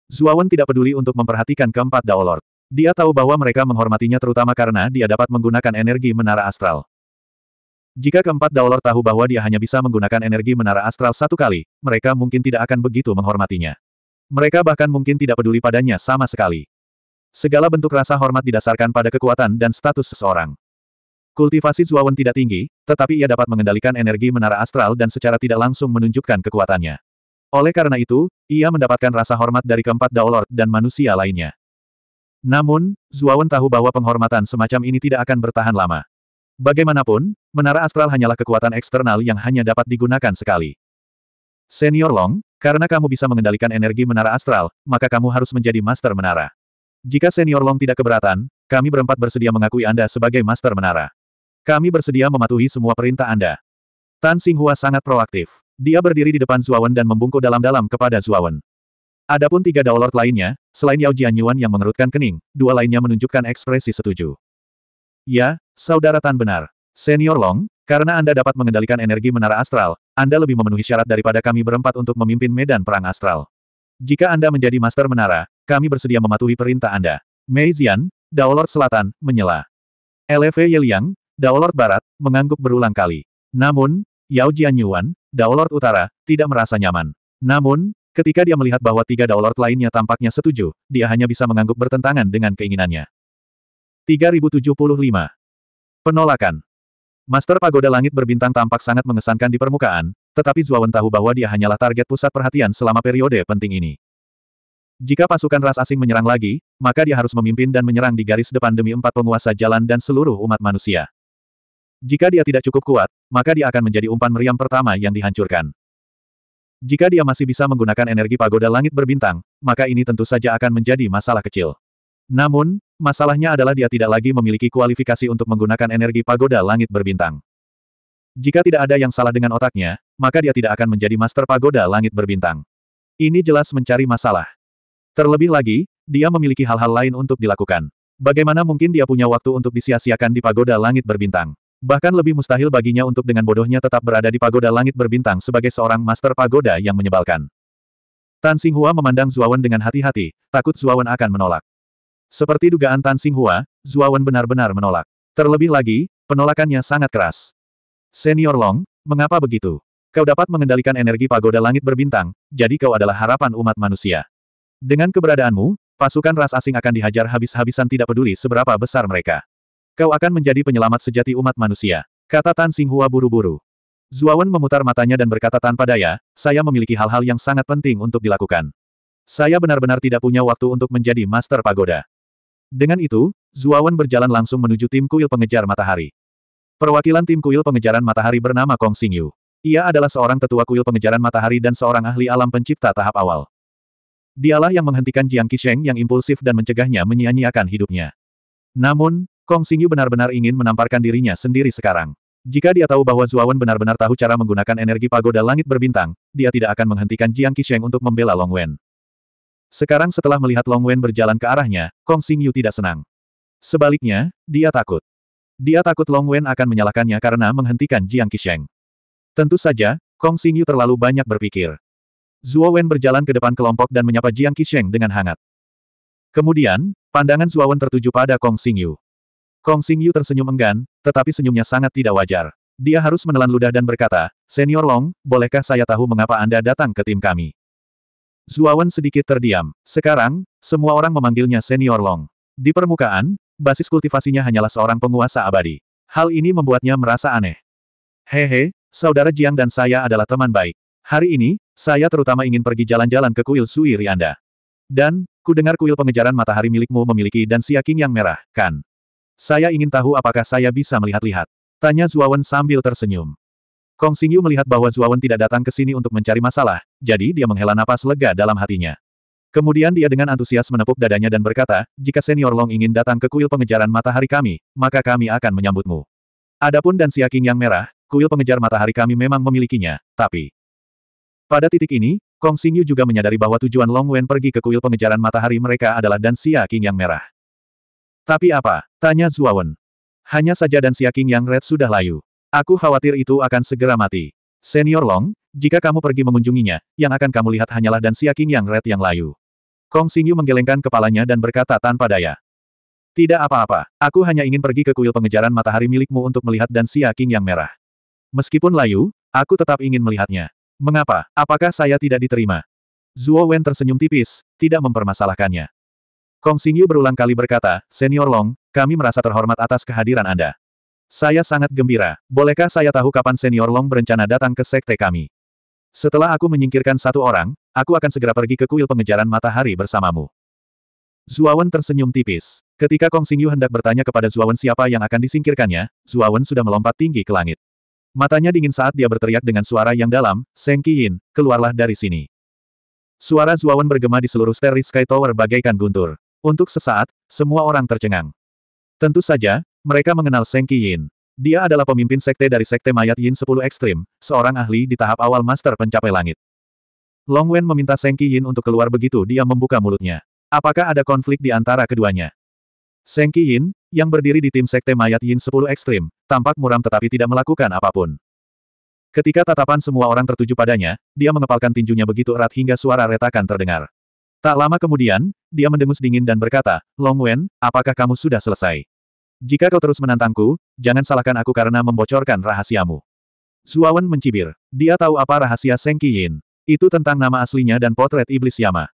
Zuawan tidak peduli untuk memperhatikan keempat Daolord. Dia tahu bahwa mereka menghormatinya terutama karena dia dapat menggunakan energi menara astral. Jika keempat daolord tahu bahwa dia hanya bisa menggunakan energi menara astral satu kali, mereka mungkin tidak akan begitu menghormatinya. Mereka bahkan mungkin tidak peduli padanya sama sekali. Segala bentuk rasa hormat didasarkan pada kekuatan dan status seseorang. Kultivasi Zuawan tidak tinggi, tetapi ia dapat mengendalikan energi menara astral dan secara tidak langsung menunjukkan kekuatannya. Oleh karena itu, ia mendapatkan rasa hormat dari keempat Daolord dan manusia lainnya. Namun, Zuawan tahu bahwa penghormatan semacam ini tidak akan bertahan lama. Bagaimanapun, menara astral hanyalah kekuatan eksternal yang hanya dapat digunakan sekali. Senior Long, karena kamu bisa mengendalikan energi menara astral, maka kamu harus menjadi master menara. Jika senior Long tidak keberatan, kami berempat bersedia mengakui Anda sebagai master menara. Kami bersedia mematuhi semua perintah Anda. Tan Xinghua sangat proaktif. Dia berdiri di depan Zuawan dan membungkuk dalam-dalam kepada Zuawan. Adapun tiga Daolord lainnya, selain Yao Jianyuan yang mengerutkan kening, dua lainnya menunjukkan ekspresi setuju. Ya, Saudara Tan benar. Senior Long, karena Anda dapat mengendalikan energi menara astral, Anda lebih memenuhi syarat daripada kami berempat untuk memimpin medan perang astral. Jika Anda menjadi master menara, kami bersedia mematuhi perintah Anda. Mei Zian, Daolord Selatan, menyela. LV Yeliang, Daolord Barat, mengangguk berulang kali. Namun, Yao Jianyuan, Daolord Utara, tidak merasa nyaman. Namun, ketika dia melihat bahwa tiga Daolord lainnya tampaknya setuju, dia hanya bisa mengangguk bertentangan dengan keinginannya. 3075. Penolakan. Master Pagoda Langit berbintang tampak sangat mengesankan di permukaan, tetapi Zuawan tahu bahwa dia hanyalah target pusat perhatian selama periode penting ini. Jika pasukan ras asing menyerang lagi, maka dia harus memimpin dan menyerang di garis depan demi empat penguasa jalan dan seluruh umat manusia. Jika dia tidak cukup kuat, maka dia akan menjadi umpan meriam pertama yang dihancurkan. Jika dia masih bisa menggunakan energi pagoda langit berbintang, maka ini tentu saja akan menjadi masalah kecil. Namun, masalahnya adalah dia tidak lagi memiliki kualifikasi untuk menggunakan energi pagoda langit berbintang. Jika tidak ada yang salah dengan otaknya, maka dia tidak akan menjadi master pagoda langit berbintang. Ini jelas mencari masalah. Terlebih lagi, dia memiliki hal-hal lain untuk dilakukan. Bagaimana mungkin dia punya waktu untuk disia-siakan di pagoda langit berbintang? Bahkan lebih mustahil baginya untuk dengan bodohnya tetap berada di pagoda langit berbintang sebagai seorang master pagoda yang menyebalkan. Tan Hua memandang Zuawan dengan hati-hati, takut Zuawan akan menolak. Seperti dugaan Tan Hua, Zuawan benar-benar menolak. Terlebih lagi, penolakannya sangat keras. Senior Long, mengapa begitu? Kau dapat mengendalikan energi pagoda langit berbintang, jadi kau adalah harapan umat manusia. Dengan keberadaanmu, pasukan ras asing akan dihajar habis-habisan tidak peduli seberapa besar mereka. Kau akan menjadi penyelamat sejati umat manusia, kata Tan Xinghua buru-buru. Zuawan memutar matanya dan berkata tanpa daya, saya memiliki hal-hal yang sangat penting untuk dilakukan. Saya benar-benar tidak punya waktu untuk menjadi master pagoda. Dengan itu, Zuawan berjalan langsung menuju tim kuil pengejar matahari. Perwakilan tim kuil pengejaran matahari bernama Kong Xingyu. Ia adalah seorang tetua kuil pengejaran matahari dan seorang ahli alam pencipta tahap awal. Dialah yang menghentikan Jiang Qisheng yang impulsif dan mencegahnya menyia-nyiakan hidupnya. Namun, Kong Xingyu benar-benar ingin menamparkan dirinya sendiri sekarang. Jika dia tahu bahwa Zuawan benar-benar tahu cara menggunakan energi pagoda langit berbintang, dia tidak akan menghentikan Jiang Qisheng untuk membela Long Wen. Sekarang setelah melihat Long Wen berjalan ke arahnya, Kong Xingyu tidak senang. Sebaliknya, dia takut. Dia takut Long Wen akan menyalahkannya karena menghentikan Jiang Qisheng. Tentu saja, Kong Xingyu terlalu banyak berpikir. Zhuo Wen berjalan ke depan kelompok dan menyapa Jiang Qisheng dengan hangat. Kemudian, pandangan Zhuo Wen tertuju pada Kong Xingyu. Kong Xingyu tersenyum enggan, tetapi senyumnya sangat tidak wajar. Dia harus menelan ludah dan berkata, Senior Long, bolehkah saya tahu mengapa Anda datang ke tim kami? Wen sedikit terdiam. Sekarang, semua orang memanggilnya Senior Long. Di permukaan, basis kultivasinya hanyalah seorang penguasa abadi. Hal ini membuatnya merasa aneh. Hehe, saudara Jiang dan saya adalah teman baik. Hari ini, saya terutama ingin pergi jalan-jalan ke kuil Sui Rianda. Dan, ku dengar kuil pengejaran matahari milikmu memiliki dan siaking yang merah, kan? Saya ingin tahu apakah saya bisa melihat-lihat. Tanya Zuawan sambil tersenyum. Kong Xingyu melihat bahwa Zuawan tidak datang ke sini untuk mencari masalah, jadi dia menghela napas lega dalam hatinya. Kemudian dia dengan antusias menepuk dadanya dan berkata, jika Senior Long ingin datang ke kuil pengejaran matahari kami, maka kami akan menyambutmu. Adapun dan siaking yang merah, kuil pengejar matahari kami memang memilikinya, tapi... Pada titik ini, Kong Xingyu juga menyadari bahwa tujuan Long Wen pergi ke kuil pengejaran matahari mereka adalah Dan Xia King yang merah. Tapi apa? Tanya Wen. Hanya saja Dan Xia King yang red sudah layu. Aku khawatir itu akan segera mati. Senior Long, jika kamu pergi mengunjunginya, yang akan kamu lihat hanyalah Dan Xia King yang red yang layu. Kong Xingyu menggelengkan kepalanya dan berkata tanpa daya. Tidak apa-apa, aku hanya ingin pergi ke kuil pengejaran matahari milikmu untuk melihat Dan Xia King yang merah. Meskipun layu, aku tetap ingin melihatnya. Mengapa? Apakah saya tidak diterima? Zuo Wen tersenyum tipis, tidak mempermasalahkannya. Kong Xingyu berulang kali berkata, Senior Long, kami merasa terhormat atas kehadiran Anda. Saya sangat gembira. Bolehkah saya tahu kapan Senior Long berencana datang ke sekte kami? Setelah aku menyingkirkan satu orang, aku akan segera pergi ke kuil pengejaran matahari bersamamu. Wen tersenyum tipis. Ketika Kong Xingyu hendak bertanya kepada Wen siapa yang akan disingkirkannya, Wen sudah melompat tinggi ke langit. Matanya dingin saat dia berteriak dengan suara yang dalam, Seng Qiyin, keluarlah dari sini. Suara Zuawan bergema di seluruh Starry Sky Tower bagaikan guntur. Untuk sesaat, semua orang tercengang. Tentu saja, mereka mengenal Seng Qiyin. Dia adalah pemimpin sekte dari sekte mayat Yin 10 Ekstrim, seorang ahli di tahap awal master pencapai langit. Long Wen meminta Seng Qiyin untuk keluar begitu dia membuka mulutnya. Apakah ada konflik di antara keduanya? Seng Yin, yang berdiri di tim Sekte Mayat Yin 10 Ekstrim, tampak muram tetapi tidak melakukan apapun. Ketika tatapan semua orang tertuju padanya, dia mengepalkan tinjunya begitu erat hingga suara retakan terdengar. Tak lama kemudian, dia mendengus dingin dan berkata, Long Wen, apakah kamu sudah selesai? Jika kau terus menantangku, jangan salahkan aku karena membocorkan rahasiamu. Zuawan mencibir. Dia tahu apa rahasia Seng Yin. Itu tentang nama aslinya dan potret iblis Yama.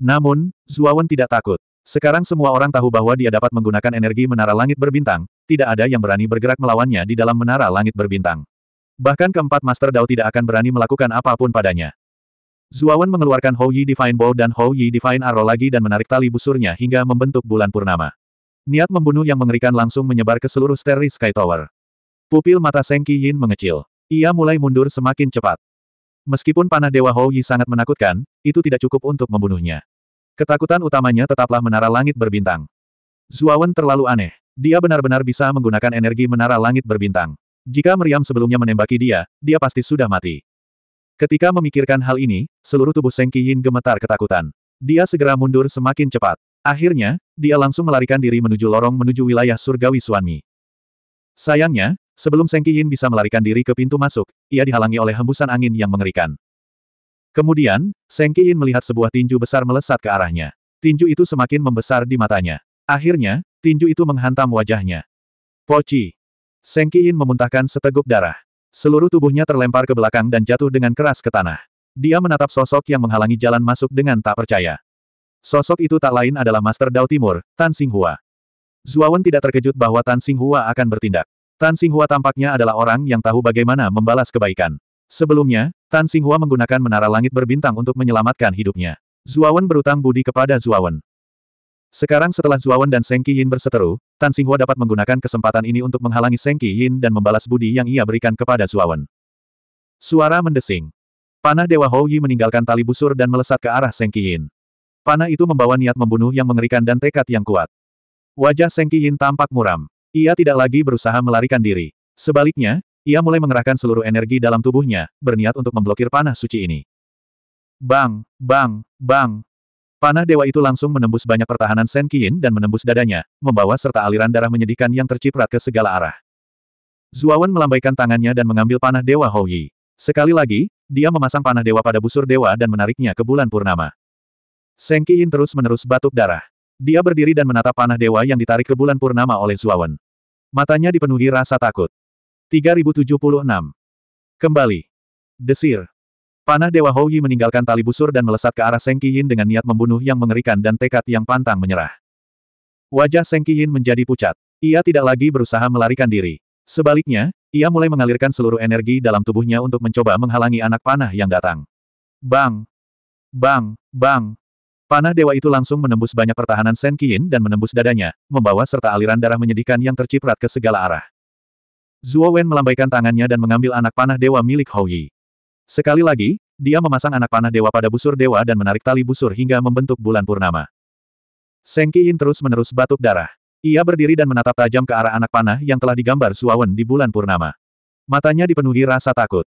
Namun, Zuawan tidak takut. Sekarang semua orang tahu bahwa dia dapat menggunakan energi menara langit berbintang, tidak ada yang berani bergerak melawannya di dalam menara langit berbintang. Bahkan keempat Master Dao tidak akan berani melakukan apapun padanya. Zuawan mengeluarkan Hou Yi Divine Bow dan Hou Yi Divine Arrow lagi dan menarik tali busurnya hingga membentuk bulan purnama. Niat membunuh yang mengerikan langsung menyebar ke seluruh Starry Sky Tower. Pupil mata Seng Qi Yin mengecil. Ia mulai mundur semakin cepat. Meskipun panah Dewa Hou Yi sangat menakutkan, itu tidak cukup untuk membunuhnya. Ketakutan utamanya tetaplah menara langit berbintang. Zuawan terlalu aneh. Dia benar-benar bisa menggunakan energi menara langit berbintang. Jika meriam sebelumnya menembaki dia, dia pasti sudah mati. Ketika memikirkan hal ini, seluruh tubuh Seng Qiyin gemetar ketakutan. Dia segera mundur semakin cepat. Akhirnya, dia langsung melarikan diri menuju lorong menuju wilayah surgawi Suanmi. Sayangnya, sebelum Seng Qiyin bisa melarikan diri ke pintu masuk, ia dihalangi oleh hembusan angin yang mengerikan. Kemudian, Seng Qiin melihat sebuah tinju besar melesat ke arahnya. Tinju itu semakin membesar di matanya. Akhirnya, tinju itu menghantam wajahnya. Poci. Seng Qiin memuntahkan seteguk darah. Seluruh tubuhnya terlempar ke belakang dan jatuh dengan keras ke tanah. Dia menatap sosok yang menghalangi jalan masuk dengan tak percaya. Sosok itu tak lain adalah Master Dao Timur, Tan Hua. Zuawan tidak terkejut bahwa Tan Hua akan bertindak. Tan Hua tampaknya adalah orang yang tahu bagaimana membalas kebaikan. Sebelumnya, Tan Xinghua menggunakan menara langit berbintang untuk menyelamatkan hidupnya. Zuawan berutang budi kepada Zuawan. Sekarang setelah Zuawan dan Seng Yin berseteru, Tan Xinghua dapat menggunakan kesempatan ini untuk menghalangi Seng Yin dan membalas budi yang ia berikan kepada Zuawan. Suara mendesing. Panah Dewa Hou Yi meninggalkan tali busur dan melesat ke arah Seng Yin. Panah itu membawa niat membunuh yang mengerikan dan tekad yang kuat. Wajah Seng Yin tampak muram. Ia tidak lagi berusaha melarikan diri. Sebaliknya, ia mulai mengerahkan seluruh energi dalam tubuhnya, berniat untuk memblokir panah suci ini. Bang, bang, bang. Panah dewa itu langsung menembus banyak pertahanan Senkiin dan menembus dadanya, membawa serta aliran darah menyedihkan yang terciprat ke segala arah. Zuawan melambaikan tangannya dan mengambil panah dewa Hou Yi. Sekali lagi, dia memasang panah dewa pada busur dewa dan menariknya ke bulan purnama. Senkiin terus-menerus batuk darah. Dia berdiri dan menatap panah dewa yang ditarik ke bulan purnama oleh Zuawan. Matanya dipenuhi rasa takut. 3076. Kembali. Desir. Panah Dewa Houyi meninggalkan tali busur dan melesat ke arah Seng Qiyin dengan niat membunuh yang mengerikan dan tekad yang pantang menyerah. Wajah Seng Qiyin menjadi pucat. Ia tidak lagi berusaha melarikan diri. Sebaliknya, ia mulai mengalirkan seluruh energi dalam tubuhnya untuk mencoba menghalangi anak panah yang datang. Bang! Bang! Bang! Panah dewa itu langsung menembus banyak pertahanan Sen Qiyin dan menembus dadanya, membawa serta aliran darah menyedihkan yang terciprat ke segala arah. Zuo Wen melambaikan tangannya dan mengambil anak panah dewa milik Hou Yi. Sekali lagi, dia memasang anak panah dewa pada busur dewa dan menarik tali busur hingga membentuk bulan purnama. Seng Qiyin terus-menerus batuk darah. Ia berdiri dan menatap tajam ke arah anak panah yang telah digambar Wen di bulan purnama. Matanya dipenuhi rasa takut.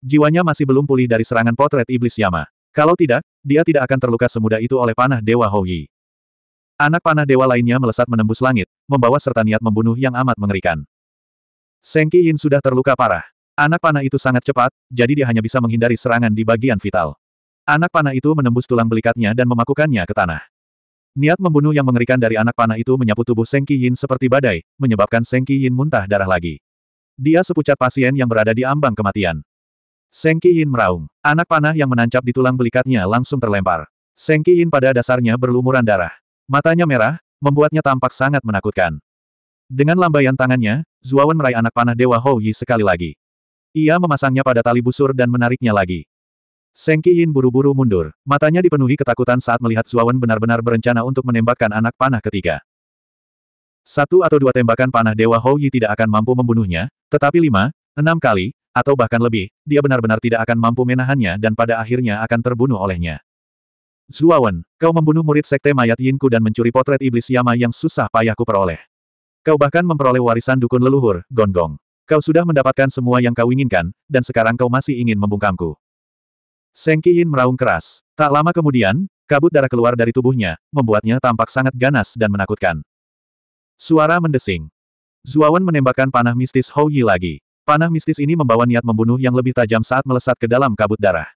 Jiwanya masih belum pulih dari serangan potret iblis Yama. Kalau tidak, dia tidak akan terluka semudah itu oleh panah dewa Hou Yi. Anak panah dewa lainnya melesat menembus langit, membawa serta niat membunuh yang amat mengerikan. Sengki Yin sudah terluka parah. Anak panah itu sangat cepat, jadi dia hanya bisa menghindari serangan di bagian vital. Anak panah itu menembus tulang belikatnya dan memakukannya ke tanah. Niat membunuh yang mengerikan dari anak panah itu menyapu tubuh Sengki Yin seperti badai, menyebabkan Sengki Yin muntah darah lagi. Dia sepucat pasien yang berada di ambang kematian. Sengki Yin meraung. Anak panah yang menancap di tulang belikatnya langsung terlempar. Sengki Yin pada dasarnya berlumuran darah. Matanya merah, membuatnya tampak sangat menakutkan. Dengan lambaian tangannya, Zuawan meraih anak panah Dewa Hou Yi sekali lagi. Ia memasangnya pada tali busur dan menariknya lagi. Seng Yin buru-buru mundur, matanya dipenuhi ketakutan saat melihat Zuawan benar-benar berencana untuk menembakkan anak panah ketiga. Satu atau dua tembakan panah Dewa Hou Yi tidak akan mampu membunuhnya, tetapi lima, enam kali, atau bahkan lebih, dia benar-benar tidak akan mampu menahannya dan pada akhirnya akan terbunuh olehnya. Zuawan, kau membunuh murid sekte mayat Yinku dan mencuri potret iblis Yama yang susah payahku peroleh. Kau bahkan memperoleh warisan dukun leluhur, Gonggong. Kau sudah mendapatkan semua yang kau inginkan, dan sekarang kau masih ingin membungkamku. Seng Yin meraung keras. Tak lama kemudian, kabut darah keluar dari tubuhnya, membuatnya tampak sangat ganas dan menakutkan. Suara mendesing. Zuawan menembakkan panah mistis Hou Yi lagi. Panah mistis ini membawa niat membunuh yang lebih tajam saat melesat ke dalam kabut darah.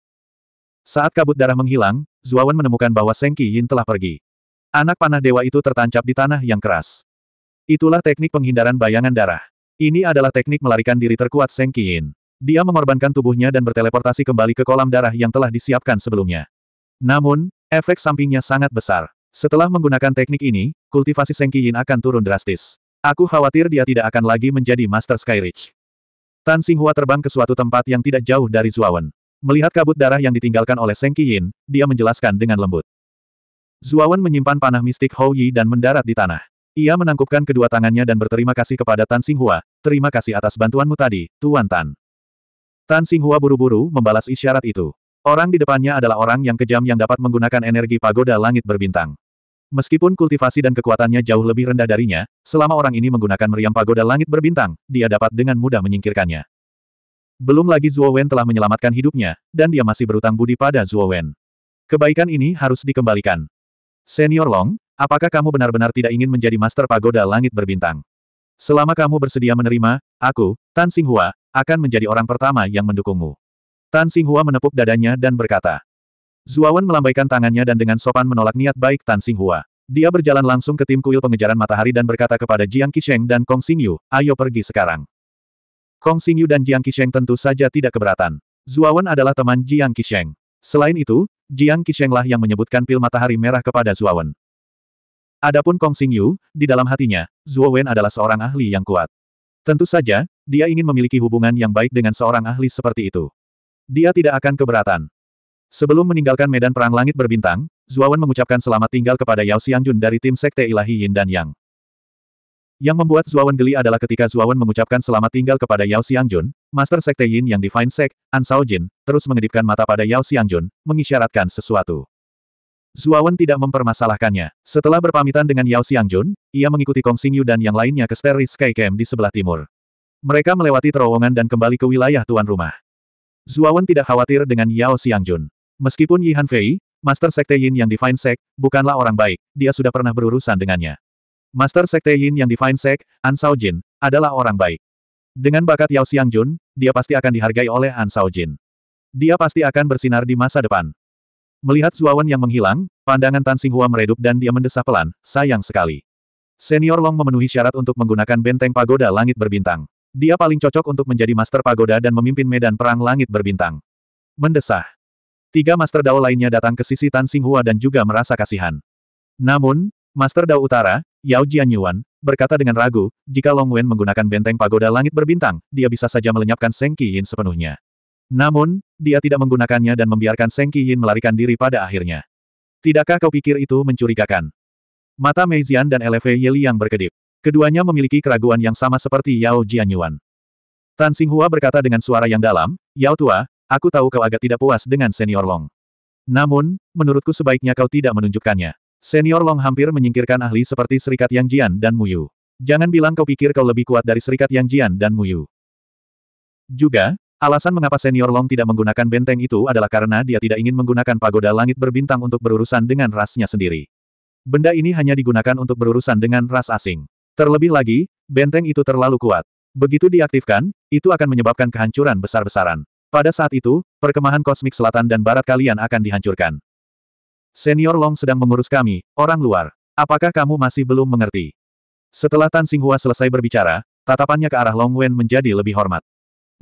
Saat kabut darah menghilang, Zuawan menemukan bahwa Seng Yin telah pergi. Anak panah dewa itu tertancap di tanah yang keras. Itulah teknik penghindaran bayangan darah. Ini adalah teknik melarikan diri terkuat Seng Qiyin. Dia mengorbankan tubuhnya dan berteleportasi kembali ke kolam darah yang telah disiapkan sebelumnya. Namun, efek sampingnya sangat besar. Setelah menggunakan teknik ini, kultivasi Seng Qiyin akan turun drastis. Aku khawatir dia tidak akan lagi menjadi Master Skyridge. Tan Singhua terbang ke suatu tempat yang tidak jauh dari Zuawan. Melihat kabut darah yang ditinggalkan oleh Seng Qiyin, dia menjelaskan dengan lembut. Zuawan menyimpan panah mistik Hou Yi dan mendarat di tanah. Ia menangkupkan kedua tangannya dan berterima kasih kepada Tan Singhua, terima kasih atas bantuanmu tadi, Tuan Tan. Tan Singhua buru-buru membalas isyarat itu. Orang di depannya adalah orang yang kejam yang dapat menggunakan energi pagoda langit berbintang. Meskipun kultivasi dan kekuatannya jauh lebih rendah darinya, selama orang ini menggunakan meriam pagoda langit berbintang, dia dapat dengan mudah menyingkirkannya. Belum lagi Zuo Wen telah menyelamatkan hidupnya, dan dia masih berutang budi pada Zuo Wen. Kebaikan ini harus dikembalikan. Senior Long, Apakah kamu benar-benar tidak ingin menjadi master pagoda langit berbintang? Selama kamu bersedia menerima, aku, Tan Sing Hua, akan menjadi orang pertama yang mendukungmu. Tan Sing Hua menepuk dadanya dan berkata. Zuawan melambaikan tangannya dan dengan sopan menolak niat baik Tan Sing Hua. Dia berjalan langsung ke tim kuil pengejaran matahari dan berkata kepada Jiang Qisheng dan Kong Xingyu, ayo pergi sekarang. Kong Xingyu dan Jiang Qisheng tentu saja tidak keberatan. Zuawan adalah teman Jiang Qisheng. Selain itu, Jiang Qishenglah yang menyebutkan pil matahari merah kepada Zuawan. Adapun Kong Xingyu, di dalam hatinya, Zhuo Wen adalah seorang ahli yang kuat. Tentu saja, dia ingin memiliki hubungan yang baik dengan seorang ahli seperti itu. Dia tidak akan keberatan. Sebelum meninggalkan medan perang langit berbintang, Zhuo Wen mengucapkan selamat tinggal kepada Yao Xiangjun dari tim Sekte Ilahi Yin dan Yang. Yang membuat Zhuo Wen geli adalah ketika Zhuo Wen mengucapkan selamat tinggal kepada Yao Xiangjun, Master Sekte Yin yang Divine Sek, An Sao Jin, terus mengedipkan mata pada Yao Xiangjun, mengisyaratkan sesuatu. Zuawan tidak mempermasalahkannya. Setelah berpamitan dengan Yao Xiangjun, ia mengikuti Kong Xingyu dan yang lainnya ke Steris Sky Camp di sebelah timur. Mereka melewati terowongan dan kembali ke wilayah tuan rumah. Zuawan tidak khawatir dengan Yao Xiangjun. Meskipun Yi Hanfei, Master Sekte Yin yang Divine Sek, bukanlah orang baik, dia sudah pernah berurusan dengannya. Master Sekte Yin yang Divine Sek, An Sao Jin, adalah orang baik. Dengan bakat Yao Xiangjun, dia pasti akan dihargai oleh An Sao Jin. Dia pasti akan bersinar di masa depan. Melihat Zuawan yang menghilang, pandangan Tan Hua meredup dan dia mendesah pelan, sayang sekali. Senior Long memenuhi syarat untuk menggunakan benteng pagoda langit berbintang. Dia paling cocok untuk menjadi master pagoda dan memimpin medan perang langit berbintang. Mendesah. Tiga master Dao lainnya datang ke sisi Tan Hua dan juga merasa kasihan. Namun, Master Dao Utara, Yao Jianyuan, berkata dengan ragu, jika Long Wen menggunakan benteng pagoda langit berbintang, dia bisa saja melenyapkan Seng Yin sepenuhnya. Namun, dia tidak menggunakannya dan membiarkan Seng Yin melarikan diri pada akhirnya. Tidakkah kau pikir itu mencurigakan? Mata Mei Zian dan Eleve Yeli yang berkedip. Keduanya memiliki keraguan yang sama seperti Yao Jianyuan. Tan Singhua berkata dengan suara yang dalam, Yao Tua, aku tahu kau agak tidak puas dengan Senior Long. Namun, menurutku sebaiknya kau tidak menunjukkannya. Senior Long hampir menyingkirkan ahli seperti Serikat Yang Jian dan Mu Yu. Jangan bilang kau pikir kau lebih kuat dari Serikat Yang Jian dan Mu Yu. Juga, Alasan mengapa senior Long tidak menggunakan benteng itu adalah karena dia tidak ingin menggunakan pagoda langit berbintang untuk berurusan dengan rasnya sendiri. Benda ini hanya digunakan untuk berurusan dengan ras asing. Terlebih lagi, benteng itu terlalu kuat. Begitu diaktifkan, itu akan menyebabkan kehancuran besar-besaran. Pada saat itu, perkemahan kosmik selatan dan barat kalian akan dihancurkan. Senior Long sedang mengurus kami, orang luar. Apakah kamu masih belum mengerti? Setelah Tan Singhua selesai berbicara, tatapannya ke arah Long Wen menjadi lebih hormat.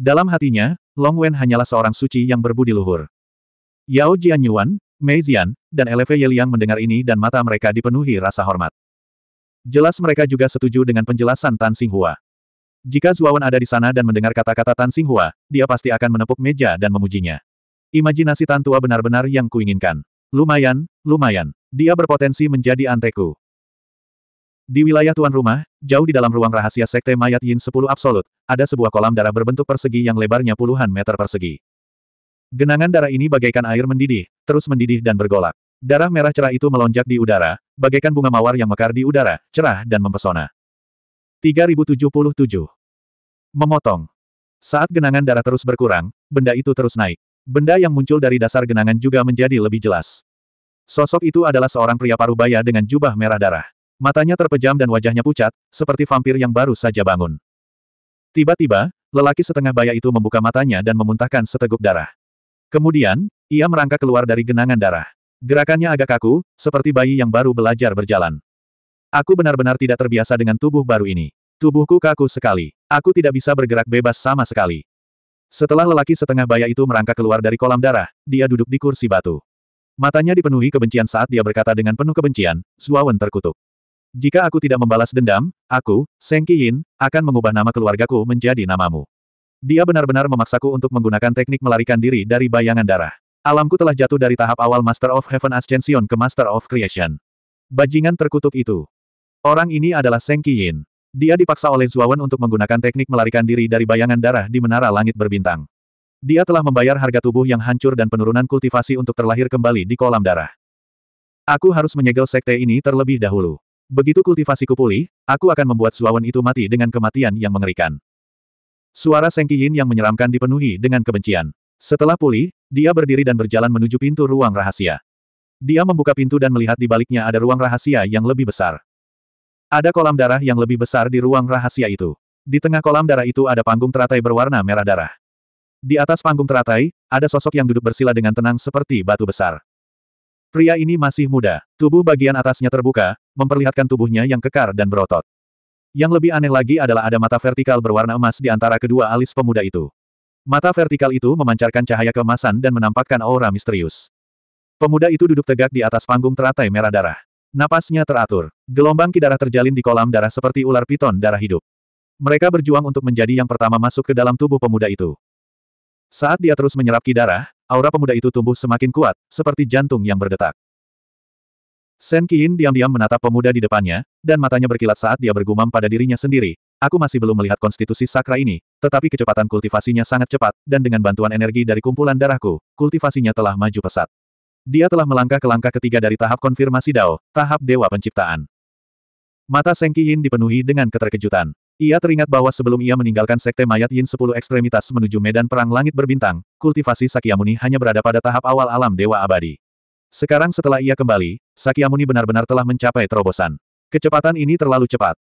Dalam hatinya, Long Wen hanyalah seorang suci yang berbudi luhur. Yao Jianyuan, Mei Zian, dan Eleve Yeliang mendengar ini dan mata mereka dipenuhi rasa hormat. Jelas mereka juga setuju dengan penjelasan Tan Sing Hua. Jika Zuawan ada di sana dan mendengar kata-kata Tan Sing Hua, dia pasti akan menepuk meja dan memujinya. Imajinasi Tan Tua benar-benar yang kuinginkan. Lumayan, lumayan. Dia berpotensi menjadi anteku. Di wilayah tuan rumah, jauh di dalam ruang rahasia Sekte Mayat Yin 10 Absolut, ada sebuah kolam darah berbentuk persegi yang lebarnya puluhan meter persegi. Genangan darah ini bagaikan air mendidih, terus mendidih dan bergolak. Darah merah cerah itu melonjak di udara, bagaikan bunga mawar yang mekar di udara, cerah dan mempesona. 3077. Memotong. Saat genangan darah terus berkurang, benda itu terus naik. Benda yang muncul dari dasar genangan juga menjadi lebih jelas. Sosok itu adalah seorang pria parubaya dengan jubah merah darah. Matanya terpejam dan wajahnya pucat, seperti vampir yang baru saja bangun. Tiba-tiba, lelaki setengah baya itu membuka matanya dan memuntahkan seteguk darah. Kemudian, ia merangkak keluar dari genangan darah. Gerakannya agak kaku, seperti bayi yang baru belajar berjalan. Aku benar-benar tidak terbiasa dengan tubuh baru ini. Tubuhku kaku sekali. Aku tidak bisa bergerak bebas sama sekali. Setelah lelaki setengah baya itu merangkak keluar dari kolam darah, dia duduk di kursi batu. Matanya dipenuhi kebencian saat dia berkata dengan penuh kebencian, Zuawan terkutuk. Jika aku tidak membalas dendam, aku, Seng Yin, akan mengubah nama keluargaku menjadi namamu. Dia benar-benar memaksaku untuk menggunakan teknik melarikan diri dari bayangan darah. Alamku telah jatuh dari tahap awal Master of Heaven Ascension ke Master of Creation. Bajingan terkutuk itu. Orang ini adalah Seng Yin. Dia dipaksa oleh Zuawan untuk menggunakan teknik melarikan diri dari bayangan darah di Menara Langit Berbintang. Dia telah membayar harga tubuh yang hancur dan penurunan kultivasi untuk terlahir kembali di kolam darah. Aku harus menyegel sekte ini terlebih dahulu. Begitu kultivasiku pulih, aku akan membuat Suawan itu mati dengan kematian yang mengerikan. Suara Sengki Yin yang menyeramkan dipenuhi dengan kebencian. Setelah pulih, dia berdiri dan berjalan menuju pintu ruang rahasia. Dia membuka pintu dan melihat di baliknya ada ruang rahasia yang lebih besar. Ada kolam darah yang lebih besar di ruang rahasia itu. Di tengah kolam darah itu ada panggung teratai berwarna merah darah. Di atas panggung teratai, ada sosok yang duduk bersila dengan tenang seperti batu besar. Pria ini masih muda, tubuh bagian atasnya terbuka, memperlihatkan tubuhnya yang kekar dan berotot. Yang lebih aneh lagi adalah ada mata vertikal berwarna emas di antara kedua alis pemuda itu. Mata vertikal itu memancarkan cahaya kemasan dan menampakkan aura misterius. Pemuda itu duduk tegak di atas panggung teratai merah darah. Napasnya teratur. Gelombang kidarah terjalin di kolam darah seperti ular piton darah hidup. Mereka berjuang untuk menjadi yang pertama masuk ke dalam tubuh pemuda itu. Saat dia terus menyerap kidarah, aura pemuda itu tumbuh semakin kuat, seperti jantung yang berdetak. Sen Qin diam-diam menatap pemuda di depannya, dan matanya berkilat saat dia bergumam pada dirinya sendiri. Aku masih belum melihat konstitusi sakra ini, tetapi kecepatan kultivasinya sangat cepat, dan dengan bantuan energi dari kumpulan darahku, kultivasinya telah maju pesat. Dia telah melangkah ke langkah ketiga dari tahap konfirmasi Dao, tahap Dewa Penciptaan. Mata Seng Yin dipenuhi dengan keterkejutan. Ia teringat bahwa sebelum ia meninggalkan Sekte Mayat Yin 10 Ekstremitas menuju Medan Perang Langit Berbintang, kultivasi Sakyamuni hanya berada pada tahap awal alam Dewa Abadi. Sekarang setelah ia kembali, Sakyamuni benar-benar telah mencapai terobosan. Kecepatan ini terlalu cepat.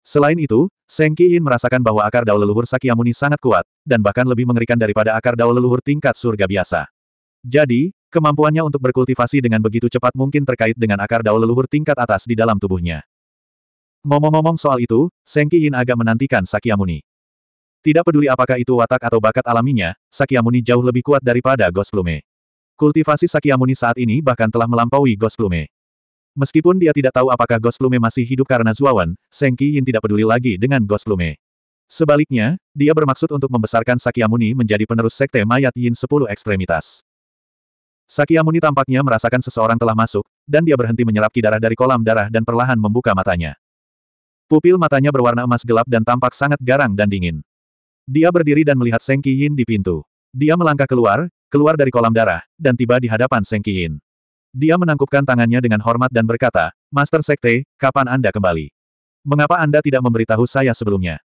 Selain itu, Seng Yin merasakan bahwa akar dao leluhur Sakyamuni sangat kuat, dan bahkan lebih mengerikan daripada akar dao leluhur tingkat surga biasa. Jadi, kemampuannya untuk berkultivasi dengan begitu cepat mungkin terkait dengan akar dao leluhur tingkat atas di dalam tubuhnya. Ngomong-ngomong soal itu, Seng Yin agak menantikan Sakyamuni. Tidak peduli apakah itu watak atau bakat alaminya, Sakyamuni jauh lebih kuat daripada Ghost Plume. Kultivasi Sakyamuni saat ini bahkan telah melampaui Gosplume. Meskipun dia tidak tahu apakah Gosplume masih hidup karena Zuawan, Seng Yin tidak peduli lagi dengan Gosplume. Sebaliknya, dia bermaksud untuk membesarkan Sakyamuni menjadi penerus sekte mayat Yin 10 ekstremitas. Sakyamuni tampaknya merasakan seseorang telah masuk, dan dia berhenti menyerap darah dari kolam darah dan perlahan membuka matanya. Pupil matanya berwarna emas gelap dan tampak sangat garang dan dingin. Dia berdiri dan melihat Seng Yin di pintu. Dia melangkah keluar, keluar dari kolam darah, dan tiba di hadapan Seng Qiyin. Dia menangkupkan tangannya dengan hormat dan berkata, Master Sekte, kapan Anda kembali? Mengapa Anda tidak memberitahu saya sebelumnya?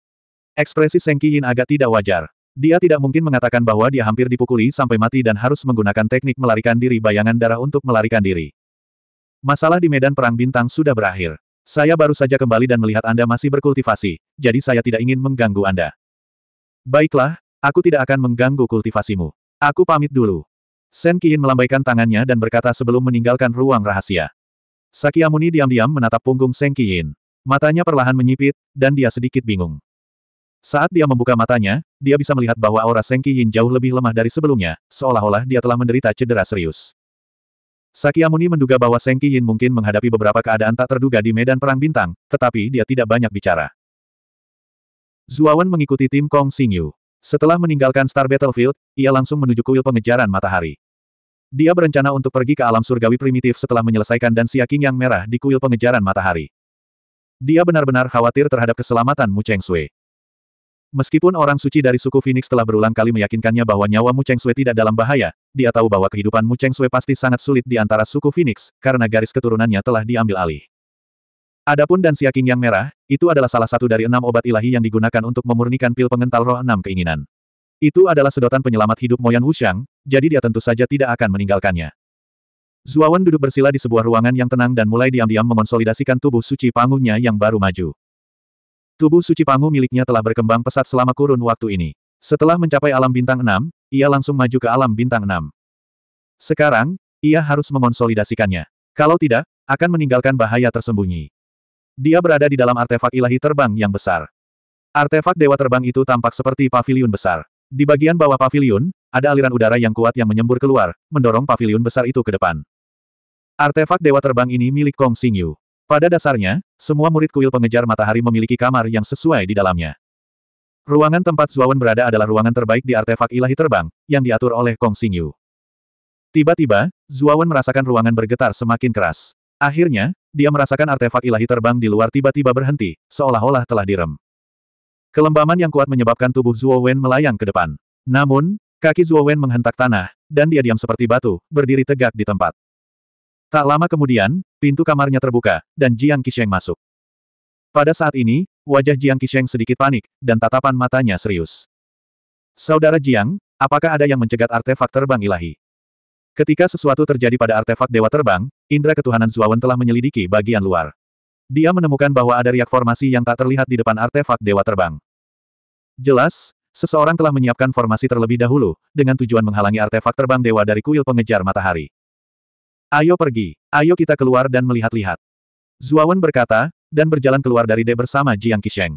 Ekspresi Seng Qiyin agak tidak wajar. Dia tidak mungkin mengatakan bahwa dia hampir dipukuli sampai mati dan harus menggunakan teknik melarikan diri bayangan darah untuk melarikan diri. Masalah di medan perang bintang sudah berakhir. Saya baru saja kembali dan melihat Anda masih berkultivasi, jadi saya tidak ingin mengganggu Anda. Baiklah, aku tidak akan mengganggu kultivasimu. Aku pamit dulu. Sen Kiin melambaikan tangannya dan berkata sebelum meninggalkan ruang rahasia. Sakyamuni diam-diam menatap punggung Sen Kiin. Matanya perlahan menyipit, dan dia sedikit bingung. Saat dia membuka matanya, dia bisa melihat bahwa aura Seng Qiyin jauh lebih lemah dari sebelumnya, seolah-olah dia telah menderita cedera serius. Sakyamuni menduga bahwa Seng Qiyin mungkin menghadapi beberapa keadaan tak terduga di medan perang bintang, tetapi dia tidak banyak bicara. Zuawan mengikuti tim Kong Xingyu. Setelah meninggalkan Star Battlefield, ia langsung menuju kuil pengejaran matahari. Dia berencana untuk pergi ke alam surgawi primitif setelah menyelesaikan dan siaking yang merah di kuil pengejaran matahari. Dia benar-benar khawatir terhadap keselamatan Mu Cheng Sui. Meskipun orang suci dari suku Phoenix telah berulang kali meyakinkannya bahwa nyawa Mu Cheng Sui tidak dalam bahaya, dia tahu bahwa kehidupan Mu Cheng Sui pasti sangat sulit di antara suku Phoenix, karena garis keturunannya telah diambil alih. Adapun dan siaking yang merah, itu adalah salah satu dari enam obat ilahi yang digunakan untuk memurnikan pil pengental roh enam keinginan. Itu adalah sedotan penyelamat hidup Moyan Wuxiang, jadi dia tentu saja tidak akan meninggalkannya. Zuawan duduk bersila di sebuah ruangan yang tenang dan mulai diam-diam mengonsolidasikan tubuh suci pangunya yang baru maju. Tubuh suci pangu miliknya telah berkembang pesat selama kurun waktu ini. Setelah mencapai alam bintang enam, ia langsung maju ke alam bintang enam. Sekarang, ia harus mengonsolidasikannya. Kalau tidak, akan meninggalkan bahaya tersembunyi. Dia berada di dalam artefak ilahi terbang yang besar. Artefak dewa terbang itu tampak seperti pavilion besar. Di bagian bawah pavilion, ada aliran udara yang kuat yang menyembur keluar, mendorong pavilion besar itu ke depan. Artefak dewa terbang ini milik Kong Xingyu. Pada dasarnya, semua murid kuil pengejar matahari memiliki kamar yang sesuai di dalamnya. Ruangan tempat Zuawan berada adalah ruangan terbaik di artefak ilahi terbang, yang diatur oleh Kong Xingyu. Tiba-tiba, Zuawan merasakan ruangan bergetar semakin keras. Akhirnya, dia merasakan artefak ilahi terbang di luar tiba-tiba berhenti, seolah-olah telah direm. Kelembaman yang kuat menyebabkan tubuh Zuo Wen melayang ke depan. Namun, kaki Zuo Wen menghentak tanah, dan dia diam seperti batu, berdiri tegak di tempat. Tak lama kemudian, pintu kamarnya terbuka, dan Jiang Qisheng masuk. Pada saat ini, wajah Jiang Qisheng sedikit panik, dan tatapan matanya serius. Saudara Jiang, apakah ada yang mencegat artefak terbang ilahi? Ketika sesuatu terjadi pada artefak dewa terbang, Indra ketuhanan Zuawan telah menyelidiki bagian luar. Dia menemukan bahwa ada riak formasi yang tak terlihat di depan artefak Dewa Terbang. Jelas, seseorang telah menyiapkan formasi terlebih dahulu, dengan tujuan menghalangi artefak terbang Dewa dari kuil pengejar matahari. Ayo pergi, ayo kita keluar dan melihat-lihat. Zuawan berkata, dan berjalan keluar dari De bersama Jiang Qisheng.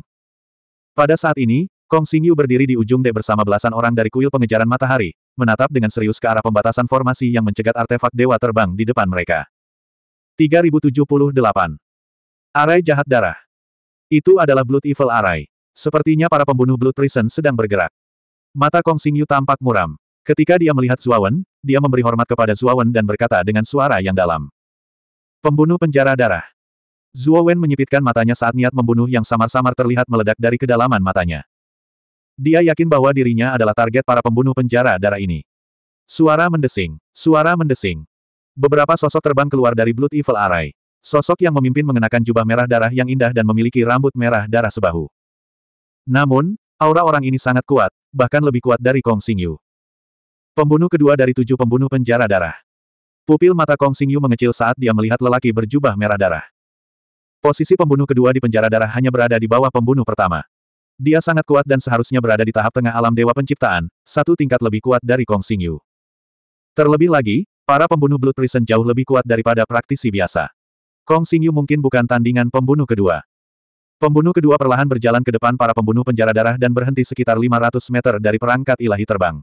Pada saat ini, Kong Xingyu berdiri di ujung De bersama belasan orang dari kuil pengejaran matahari, menatap dengan serius ke arah pembatasan formasi yang mencegat artefak Dewa Terbang di depan mereka. 3078. Arai jahat darah. Itu adalah Blood Evil Arai. Sepertinya para pembunuh Blood Prison sedang bergerak. Mata Kong Xingyu tampak muram. Ketika dia melihat Zuawan, dia memberi hormat kepada Zuawan dan berkata dengan suara yang dalam. Pembunuh penjara darah. Zuawan menyipitkan matanya saat niat membunuh yang samar-samar terlihat meledak dari kedalaman matanya. Dia yakin bahwa dirinya adalah target para pembunuh penjara darah ini. Suara mendesing. Suara mendesing. Beberapa sosok terbang keluar dari Blood Evil Array. Sosok yang memimpin mengenakan jubah merah darah yang indah dan memiliki rambut merah darah sebahu. Namun, aura orang ini sangat kuat, bahkan lebih kuat dari Kong Xingyu. Pembunuh kedua dari tujuh pembunuh penjara darah. Pupil mata Kong Xingyu mengecil saat dia melihat lelaki berjubah merah darah. Posisi pembunuh kedua di penjara darah hanya berada di bawah pembunuh pertama. Dia sangat kuat dan seharusnya berada di tahap tengah alam dewa penciptaan, satu tingkat lebih kuat dari Kong Xingyu. Terlebih lagi, Para pembunuh Blood Prison jauh lebih kuat daripada praktisi biasa. Kong Xingyu mungkin bukan tandingan pembunuh kedua. Pembunuh kedua perlahan berjalan ke depan para pembunuh penjara darah dan berhenti sekitar 500 meter dari perangkat ilahi terbang.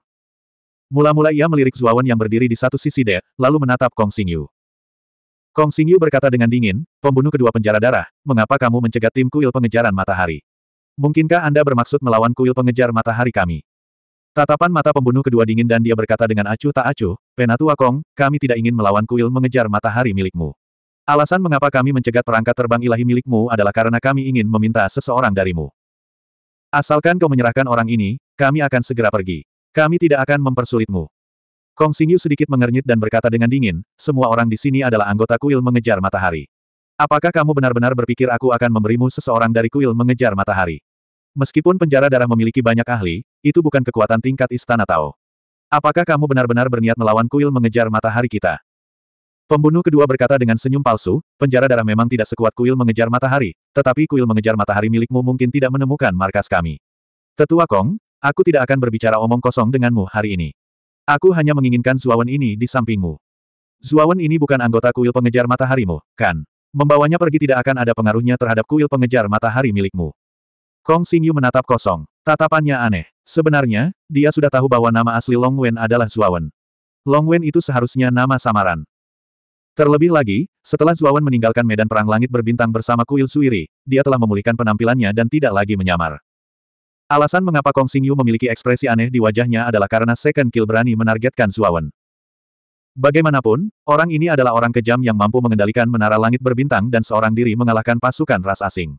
Mula-mula ia melirik Zuawan yang berdiri di satu sisi De, lalu menatap Kong Xingyu. Kong Xingyu berkata dengan dingin, pembunuh kedua penjara darah, mengapa kamu mencegat tim kuil pengejaran matahari? Mungkinkah Anda bermaksud melawan kuil pengejar matahari kami? Tatapan mata pembunuh kedua dingin dan dia berkata dengan acuh tak acuh, Penatua Kong, kami tidak ingin melawan kuil mengejar matahari milikmu. Alasan mengapa kami mencegat perangkat terbang ilahi milikmu adalah karena kami ingin meminta seseorang darimu. Asalkan kau menyerahkan orang ini, kami akan segera pergi. Kami tidak akan mempersulitmu. Kong Xingyu sedikit mengernyit dan berkata dengan dingin, semua orang di sini adalah anggota kuil mengejar matahari. Apakah kamu benar-benar berpikir aku akan memberimu seseorang dari kuil mengejar matahari? Meskipun penjara darah memiliki banyak ahli, itu bukan kekuatan tingkat istana Tao. Apakah kamu benar-benar berniat melawan kuil mengejar matahari kita? Pembunuh kedua berkata dengan senyum palsu, penjara darah memang tidak sekuat kuil mengejar matahari, tetapi kuil mengejar matahari milikmu mungkin tidak menemukan markas kami. Tetua Kong, aku tidak akan berbicara omong kosong denganmu hari ini. Aku hanya menginginkan Zuawan ini di sampingmu. Zuawan ini bukan anggota kuil pengejar mataharimu, kan? Membawanya pergi tidak akan ada pengaruhnya terhadap kuil pengejar matahari milikmu. Kong Xingyu menatap kosong. Tatapannya aneh. Sebenarnya, dia sudah tahu bahwa nama asli Long Wen adalah Zuawan. Long Wen itu seharusnya nama samaran. Terlebih lagi, setelah Zuawan meninggalkan medan perang langit berbintang bersama Kuil Suiri, dia telah memulihkan penampilannya dan tidak lagi menyamar. Alasan mengapa Kong Xingyu memiliki ekspresi aneh di wajahnya adalah karena Second Kill berani menargetkan Zuawan. Bagaimanapun, orang ini adalah orang kejam yang mampu mengendalikan menara langit berbintang dan seorang diri mengalahkan pasukan ras asing.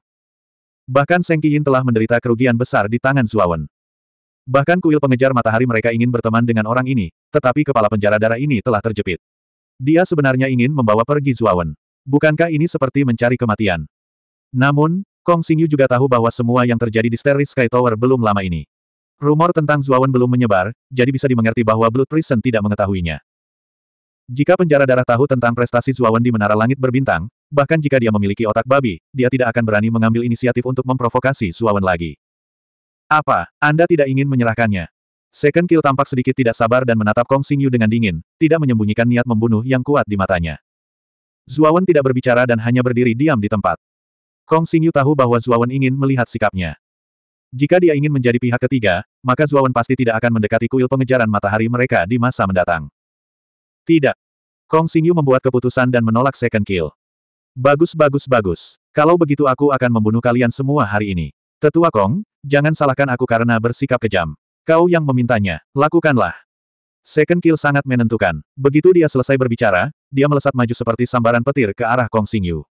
Bahkan Seng Qiyin telah menderita kerugian besar di tangan Zuawan. Bahkan kuil pengejar matahari mereka ingin berteman dengan orang ini, tetapi kepala penjara darah ini telah terjepit. Dia sebenarnya ingin membawa pergi Zuawan. Bukankah ini seperti mencari kematian? Namun, Kong Xingyu juga tahu bahwa semua yang terjadi di Steris Sky Tower belum lama ini. Rumor tentang Zuawan belum menyebar, jadi bisa dimengerti bahwa Blood Prison tidak mengetahuinya. Jika penjara darah tahu tentang prestasi Zuawan di Menara Langit Berbintang, bahkan jika dia memiliki otak babi, dia tidak akan berani mengambil inisiatif untuk memprovokasi Suawan lagi. Apa, Anda tidak ingin menyerahkannya? Second Kill tampak sedikit tidak sabar dan menatap Kong Xingyu dengan dingin, tidak menyembunyikan niat membunuh yang kuat di matanya. Zuawan tidak berbicara dan hanya berdiri diam di tempat. Kong Xingyu tahu bahwa Zuawan ingin melihat sikapnya. Jika dia ingin menjadi pihak ketiga, maka Zuawan pasti tidak akan mendekati kuil pengejaran matahari mereka di masa mendatang. Tidak. Kong Xingyu membuat keputusan dan menolak second kill. Bagus bagus bagus. Kalau begitu aku akan membunuh kalian semua hari ini. Tetua Kong, jangan salahkan aku karena bersikap kejam. Kau yang memintanya, lakukanlah. Second kill sangat menentukan. Begitu dia selesai berbicara, dia melesat maju seperti sambaran petir ke arah Kong Xingyu.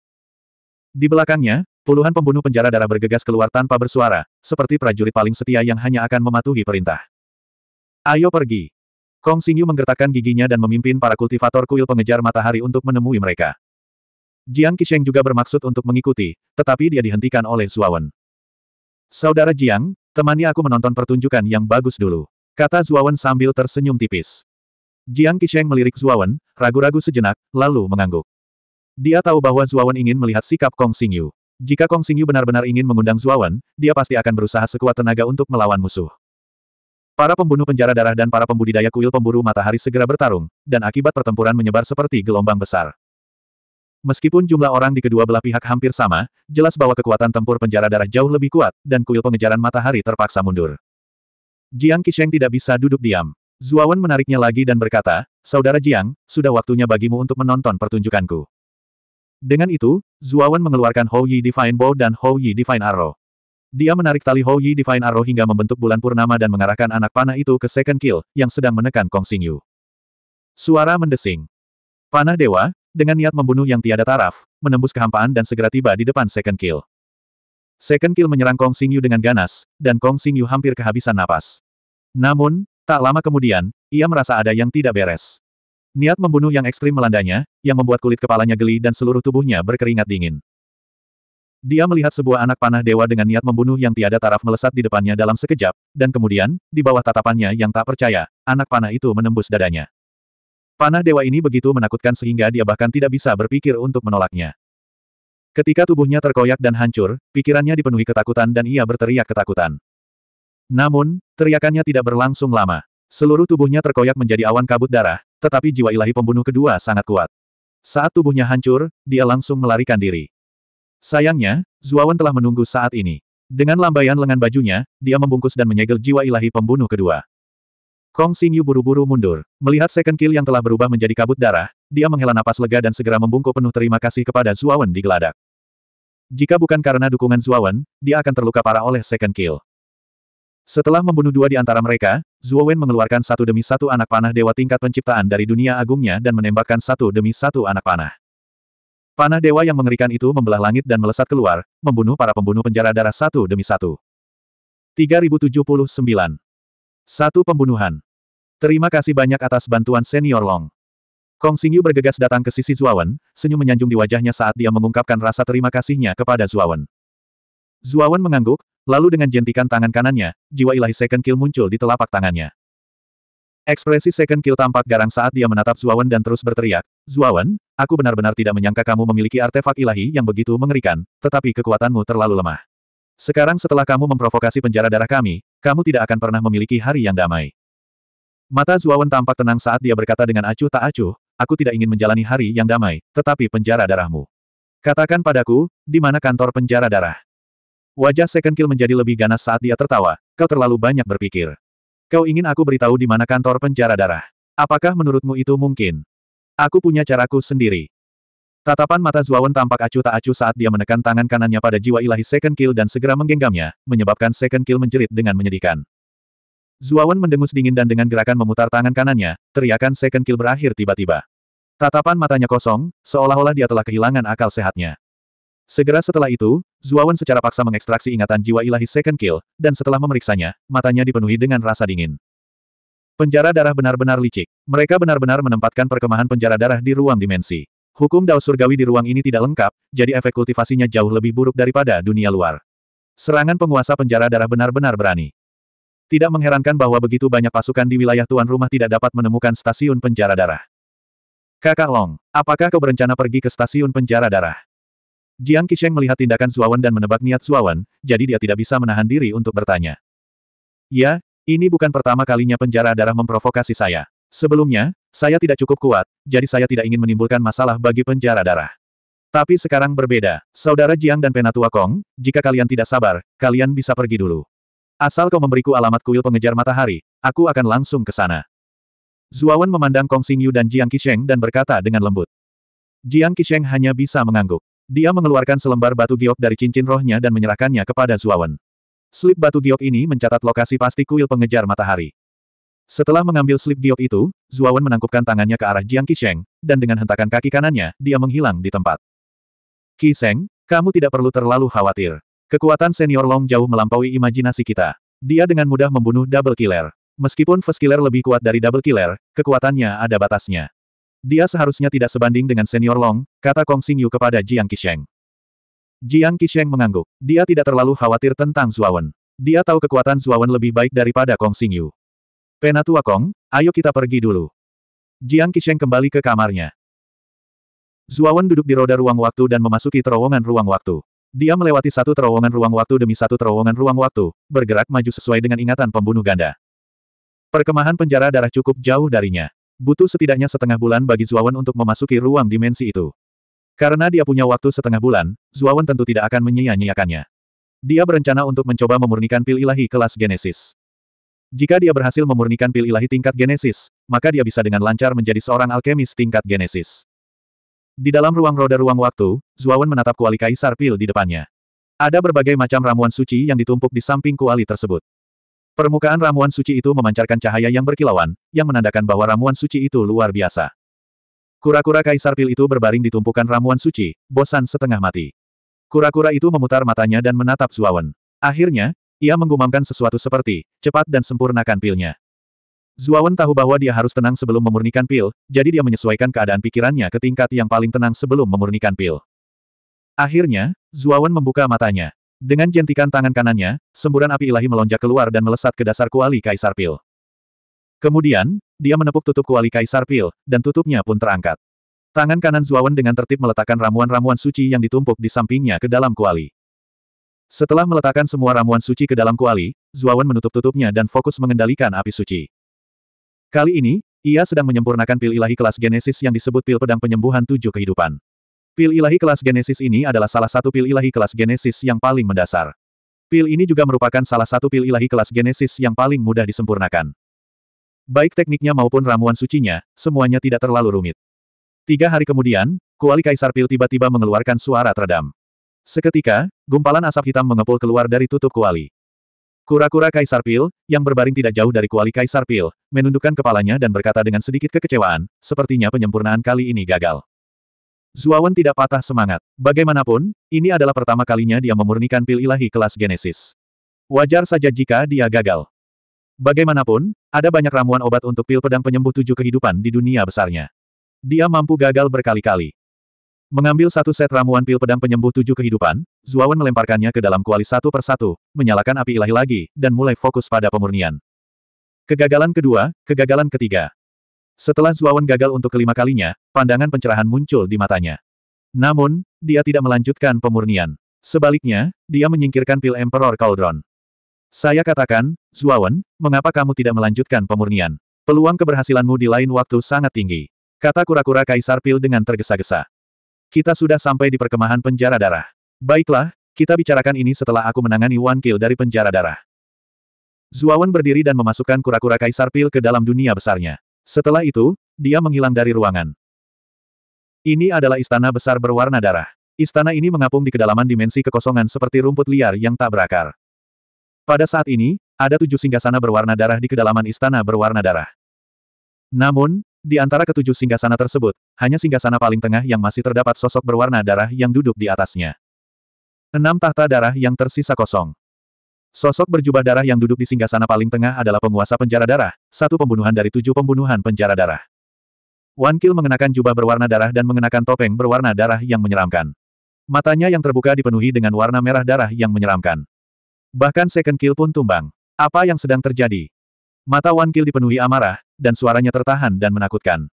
Di belakangnya, puluhan pembunuh penjara darah bergegas keluar tanpa bersuara, seperti prajurit paling setia yang hanya akan mematuhi perintah. Ayo pergi. Kong Xingyu menggertakkan giginya dan memimpin para kultivator kuil pengejar matahari untuk menemui mereka. Jiang Qisheng juga bermaksud untuk mengikuti, tetapi dia dihentikan oleh Zuawan. Saudara Jiang, temani aku menonton pertunjukan yang bagus dulu. Kata Zuawan sambil tersenyum tipis. Jiang Qisheng melirik Zuawan, ragu-ragu sejenak, lalu mengangguk. Dia tahu bahwa Zuawan ingin melihat sikap Kong Xingyu. Jika Kong Xingyu benar-benar ingin mengundang Zuawan, dia pasti akan berusaha sekuat tenaga untuk melawan musuh. Para pembunuh penjara darah dan para pembudidaya kuil pemburu matahari segera bertarung, dan akibat pertempuran menyebar seperti gelombang besar. Meskipun jumlah orang di kedua belah pihak hampir sama, jelas bahwa kekuatan tempur penjara darah jauh lebih kuat, dan kuil pengejaran matahari terpaksa mundur. Jiang Qisheng tidak bisa duduk diam. Zuawan menariknya lagi dan berkata, Saudara Jiang, sudah waktunya bagimu untuk menonton pertunjukanku. Dengan itu, Zuawan mengeluarkan Hou Yi Divine Bow dan Hou Yi Divine Arrow. Dia menarik tali Hou Yi Divine Arrow hingga membentuk bulan purnama dan mengarahkan anak panah itu ke Second Kill, yang sedang menekan Kong Xingyu. Suara mendesing. Panah Dewa, dengan niat membunuh yang tiada taraf, menembus kehampaan dan segera tiba di depan Second Kill. Second Kill menyerang Kong Xingyu dengan ganas, dan Kong Xingyu hampir kehabisan napas. Namun, tak lama kemudian, ia merasa ada yang tidak beres. Niat membunuh yang ekstrim melandanya, yang membuat kulit kepalanya geli dan seluruh tubuhnya berkeringat dingin. Dia melihat sebuah anak panah dewa dengan niat membunuh yang tiada taraf melesat di depannya dalam sekejap, dan kemudian, di bawah tatapannya yang tak percaya, anak panah itu menembus dadanya. Panah dewa ini begitu menakutkan sehingga dia bahkan tidak bisa berpikir untuk menolaknya. Ketika tubuhnya terkoyak dan hancur, pikirannya dipenuhi ketakutan dan ia berteriak ketakutan. Namun, teriakannya tidak berlangsung lama. Seluruh tubuhnya terkoyak menjadi awan kabut darah, tetapi jiwa ilahi pembunuh kedua sangat kuat. Saat tubuhnya hancur, dia langsung melarikan diri. Sayangnya, Zuawan telah menunggu saat ini. Dengan lambaian lengan bajunya, dia membungkus dan menyegel jiwa ilahi pembunuh kedua. Kong Xingyu buru-buru mundur. Melihat second kill yang telah berubah menjadi kabut darah, dia menghela napas lega dan segera membungkuk penuh terima kasih kepada Zuawan di geladak. Jika bukan karena dukungan Zuawan, dia akan terluka parah oleh second kill. Setelah membunuh dua di antara mereka, Zuawan mengeluarkan satu demi satu anak panah dewa tingkat penciptaan dari dunia agungnya dan menembakkan satu demi satu anak panah. Panah dewa yang mengerikan itu membelah langit dan melesat keluar, membunuh para pembunuh penjara darah satu demi satu. 3079 satu pembunuhan. Terima kasih banyak atas bantuan senior Long. Kong Xingyu bergegas datang ke sisi Zuawan, senyum menyanjung di wajahnya saat dia mengungkapkan rasa terima kasihnya kepada Zuawan. Zuawan mengangguk, lalu dengan jentikan tangan kanannya, jiwa ilahi Second Kill muncul di telapak tangannya. Ekspresi Second Kill tampak garang saat dia menatap Zuawan dan terus berteriak, Zuawan, aku benar-benar tidak menyangka kamu memiliki artefak ilahi yang begitu mengerikan, tetapi kekuatanmu terlalu lemah. Sekarang setelah kamu memprovokasi penjara darah kami, kamu tidak akan pernah memiliki hari yang damai. Mata Zuawan tampak tenang saat dia berkata dengan acuh tak acuh, aku tidak ingin menjalani hari yang damai, tetapi penjara darahmu. Katakan padaku, di mana kantor penjara darah? Wajah Second Kill menjadi lebih ganas saat dia tertawa, kau terlalu banyak berpikir. Kau ingin aku beritahu di mana kantor penjara darah? Apakah menurutmu itu mungkin? Aku punya caraku sendiri. Tatapan mata Zuawan tampak acuh tak acuh saat dia menekan tangan kanannya pada jiwa ilahi Second Kill dan segera menggenggamnya, menyebabkan Second Kill menjerit dengan menyedihkan. Zuawan mendengus dingin dan dengan gerakan memutar tangan kanannya, teriakan Second Kill berakhir tiba-tiba. Tatapan matanya kosong, seolah-olah dia telah kehilangan akal sehatnya. Segera setelah itu, Zuawan secara paksa mengekstraksi ingatan jiwa ilahi Second Kill, dan setelah memeriksanya, matanya dipenuhi dengan rasa dingin. Penjara darah benar-benar licik. Mereka benar-benar menempatkan perkemahan penjara darah di ruang dimensi. Hukum Dao Surgawi di ruang ini tidak lengkap, jadi efek kultivasinya jauh lebih buruk daripada dunia luar. Serangan penguasa penjara darah benar-benar berani. Tidak mengherankan bahwa begitu banyak pasukan di wilayah tuan rumah tidak dapat menemukan stasiun penjara darah. Kakak Long, apakah kau berencana pergi ke stasiun penjara darah? Jiang Qisheng melihat tindakan Suawan dan menebak niat Suawan, jadi dia tidak bisa menahan diri untuk bertanya. Ya, ini bukan pertama kalinya penjara darah memprovokasi saya. Sebelumnya, saya tidak cukup kuat, jadi saya tidak ingin menimbulkan masalah bagi penjara darah. Tapi sekarang berbeda, Saudara Jiang dan Penatua Kong, jika kalian tidak sabar, kalian bisa pergi dulu. Asal kau memberiku alamat kuil pengejar matahari, aku akan langsung ke sana. Zuawan memandang Kong Xingyu dan Jiang Qisheng dan berkata dengan lembut. Jiang Qisheng hanya bisa mengangguk. Dia mengeluarkan selembar batu giok dari cincin rohnya dan menyerahkannya kepada Zuawan. Slip batu giok ini mencatat lokasi pasti kuil pengejar matahari. Setelah mengambil slip giok itu, Zuawan menangkupkan tangannya ke arah Jiang Qisheng, dan dengan hentakan kaki kanannya, dia menghilang di tempat. Qisheng, kamu tidak perlu terlalu khawatir. Kekuatan senior Long jauh melampaui imajinasi kita. Dia dengan mudah membunuh double killer. Meskipun first killer lebih kuat dari double killer, kekuatannya ada batasnya. Dia seharusnya tidak sebanding dengan senior Long, kata Kong Xingyu kepada Jiang Qisheng. Jiang Qisheng mengangguk. Dia tidak terlalu khawatir tentang Zuawan. Dia tahu kekuatan Zuawan lebih baik daripada Kong Xingyu. Penatua Kong, ayo kita pergi dulu. Jiang Qisheng kembali ke kamarnya. Zuawan duduk di roda ruang waktu dan memasuki terowongan ruang waktu. Dia melewati satu terowongan ruang waktu demi satu terowongan ruang waktu, bergerak maju sesuai dengan ingatan pembunuh ganda. Perkemahan penjara darah cukup jauh darinya. Butuh setidaknya setengah bulan bagi Zuawan untuk memasuki ruang dimensi itu. Karena dia punya waktu setengah bulan, Zuawan tentu tidak akan menyia-nyiakannya. Dia berencana untuk mencoba memurnikan pil ilahi kelas Genesis. Jika dia berhasil memurnikan pil ilahi tingkat genesis, maka dia bisa dengan lancar menjadi seorang alkemis tingkat genesis. Di dalam ruang roda ruang waktu, Zuawan menatap kuali kaisar pil di depannya. Ada berbagai macam ramuan suci yang ditumpuk di samping kuali tersebut. Permukaan ramuan suci itu memancarkan cahaya yang berkilauan, yang menandakan bahwa ramuan suci itu luar biasa. Kura-kura kaisar pil itu berbaring di tumpukan ramuan suci, bosan setengah mati. Kura-kura itu memutar matanya dan menatap Zuawan. Akhirnya, ia menggumamkan sesuatu seperti, cepat dan sempurnakan pilnya. Zuawan tahu bahwa dia harus tenang sebelum memurnikan pil, jadi dia menyesuaikan keadaan pikirannya ke tingkat yang paling tenang sebelum memurnikan pil. Akhirnya, Zuawan membuka matanya. Dengan jentikan tangan kanannya, semburan api ilahi melonjak keluar dan melesat ke dasar kuali Kaisar Pil. Kemudian, dia menepuk tutup kuali Kaisar Pil, dan tutupnya pun terangkat. Tangan kanan Zuawan dengan tertib meletakkan ramuan-ramuan suci yang ditumpuk di sampingnya ke dalam kuali. Setelah meletakkan semua ramuan suci ke dalam kuali, Zuawan menutup tutupnya dan fokus mengendalikan api suci. Kali ini, ia sedang menyempurnakan pil ilahi kelas genesis yang disebut pil pedang penyembuhan tujuh kehidupan. Pil ilahi kelas genesis ini adalah salah satu pil ilahi kelas genesis yang paling mendasar. Pil ini juga merupakan salah satu pil ilahi kelas genesis yang paling mudah disempurnakan. Baik tekniknya maupun ramuan sucinya, semuanya tidak terlalu rumit. Tiga hari kemudian, kuali kaisar pil tiba-tiba mengeluarkan suara teredam. Seketika, gumpalan asap hitam mengepul keluar dari tutup kuali. Kura-kura Kaisar Pil, yang berbaring tidak jauh dari kuali Kaisar Pil, menundukkan kepalanya dan berkata dengan sedikit kekecewaan, sepertinya penyempurnaan kali ini gagal. Zuawan tidak patah semangat. Bagaimanapun, ini adalah pertama kalinya dia memurnikan pil ilahi kelas Genesis. Wajar saja jika dia gagal. Bagaimanapun, ada banyak ramuan obat untuk pil pedang penyembuh tujuh kehidupan di dunia besarnya. Dia mampu gagal berkali-kali. Mengambil satu set ramuan pil pedang penyembuh tujuh kehidupan, Zuawan melemparkannya ke dalam kuali satu persatu, menyalakan api ilahi lagi, dan mulai fokus pada pemurnian. Kegagalan kedua, kegagalan ketiga. Setelah Zuawan gagal untuk kelima kalinya, pandangan pencerahan muncul di matanya. Namun, dia tidak melanjutkan pemurnian. Sebaliknya, dia menyingkirkan pil Emperor Cauldron. Saya katakan, Zuawan, mengapa kamu tidak melanjutkan pemurnian? Peluang keberhasilanmu di lain waktu sangat tinggi. Kata kura-kura Kaisar Pil dengan tergesa-gesa. Kita sudah sampai di perkemahan penjara darah. Baiklah, kita bicarakan ini setelah aku menangani Wan Kil dari penjara darah. Zuawan berdiri dan memasukkan kura-kura kaisar pil ke dalam dunia besarnya. Setelah itu, dia menghilang dari ruangan. Ini adalah istana besar berwarna darah. Istana ini mengapung di kedalaman dimensi kekosongan seperti rumput liar yang tak berakar. Pada saat ini, ada tujuh singgasana berwarna darah di kedalaman istana berwarna darah. Namun, di antara ketujuh singgasana tersebut, hanya singgasana paling tengah yang masih terdapat sosok berwarna darah yang duduk di atasnya. Enam tahta darah yang tersisa kosong. Sosok berjubah darah yang duduk di singgasana paling tengah adalah penguasa penjara darah, satu pembunuhan dari tujuh pembunuhan penjara darah. Wan Kil mengenakan jubah berwarna darah dan mengenakan topeng berwarna darah yang menyeramkan. Matanya yang terbuka dipenuhi dengan warna merah darah yang menyeramkan. Bahkan second kill pun tumbang. Apa yang sedang terjadi? Mata Wan Kil dipenuhi amarah, dan suaranya tertahan dan menakutkan.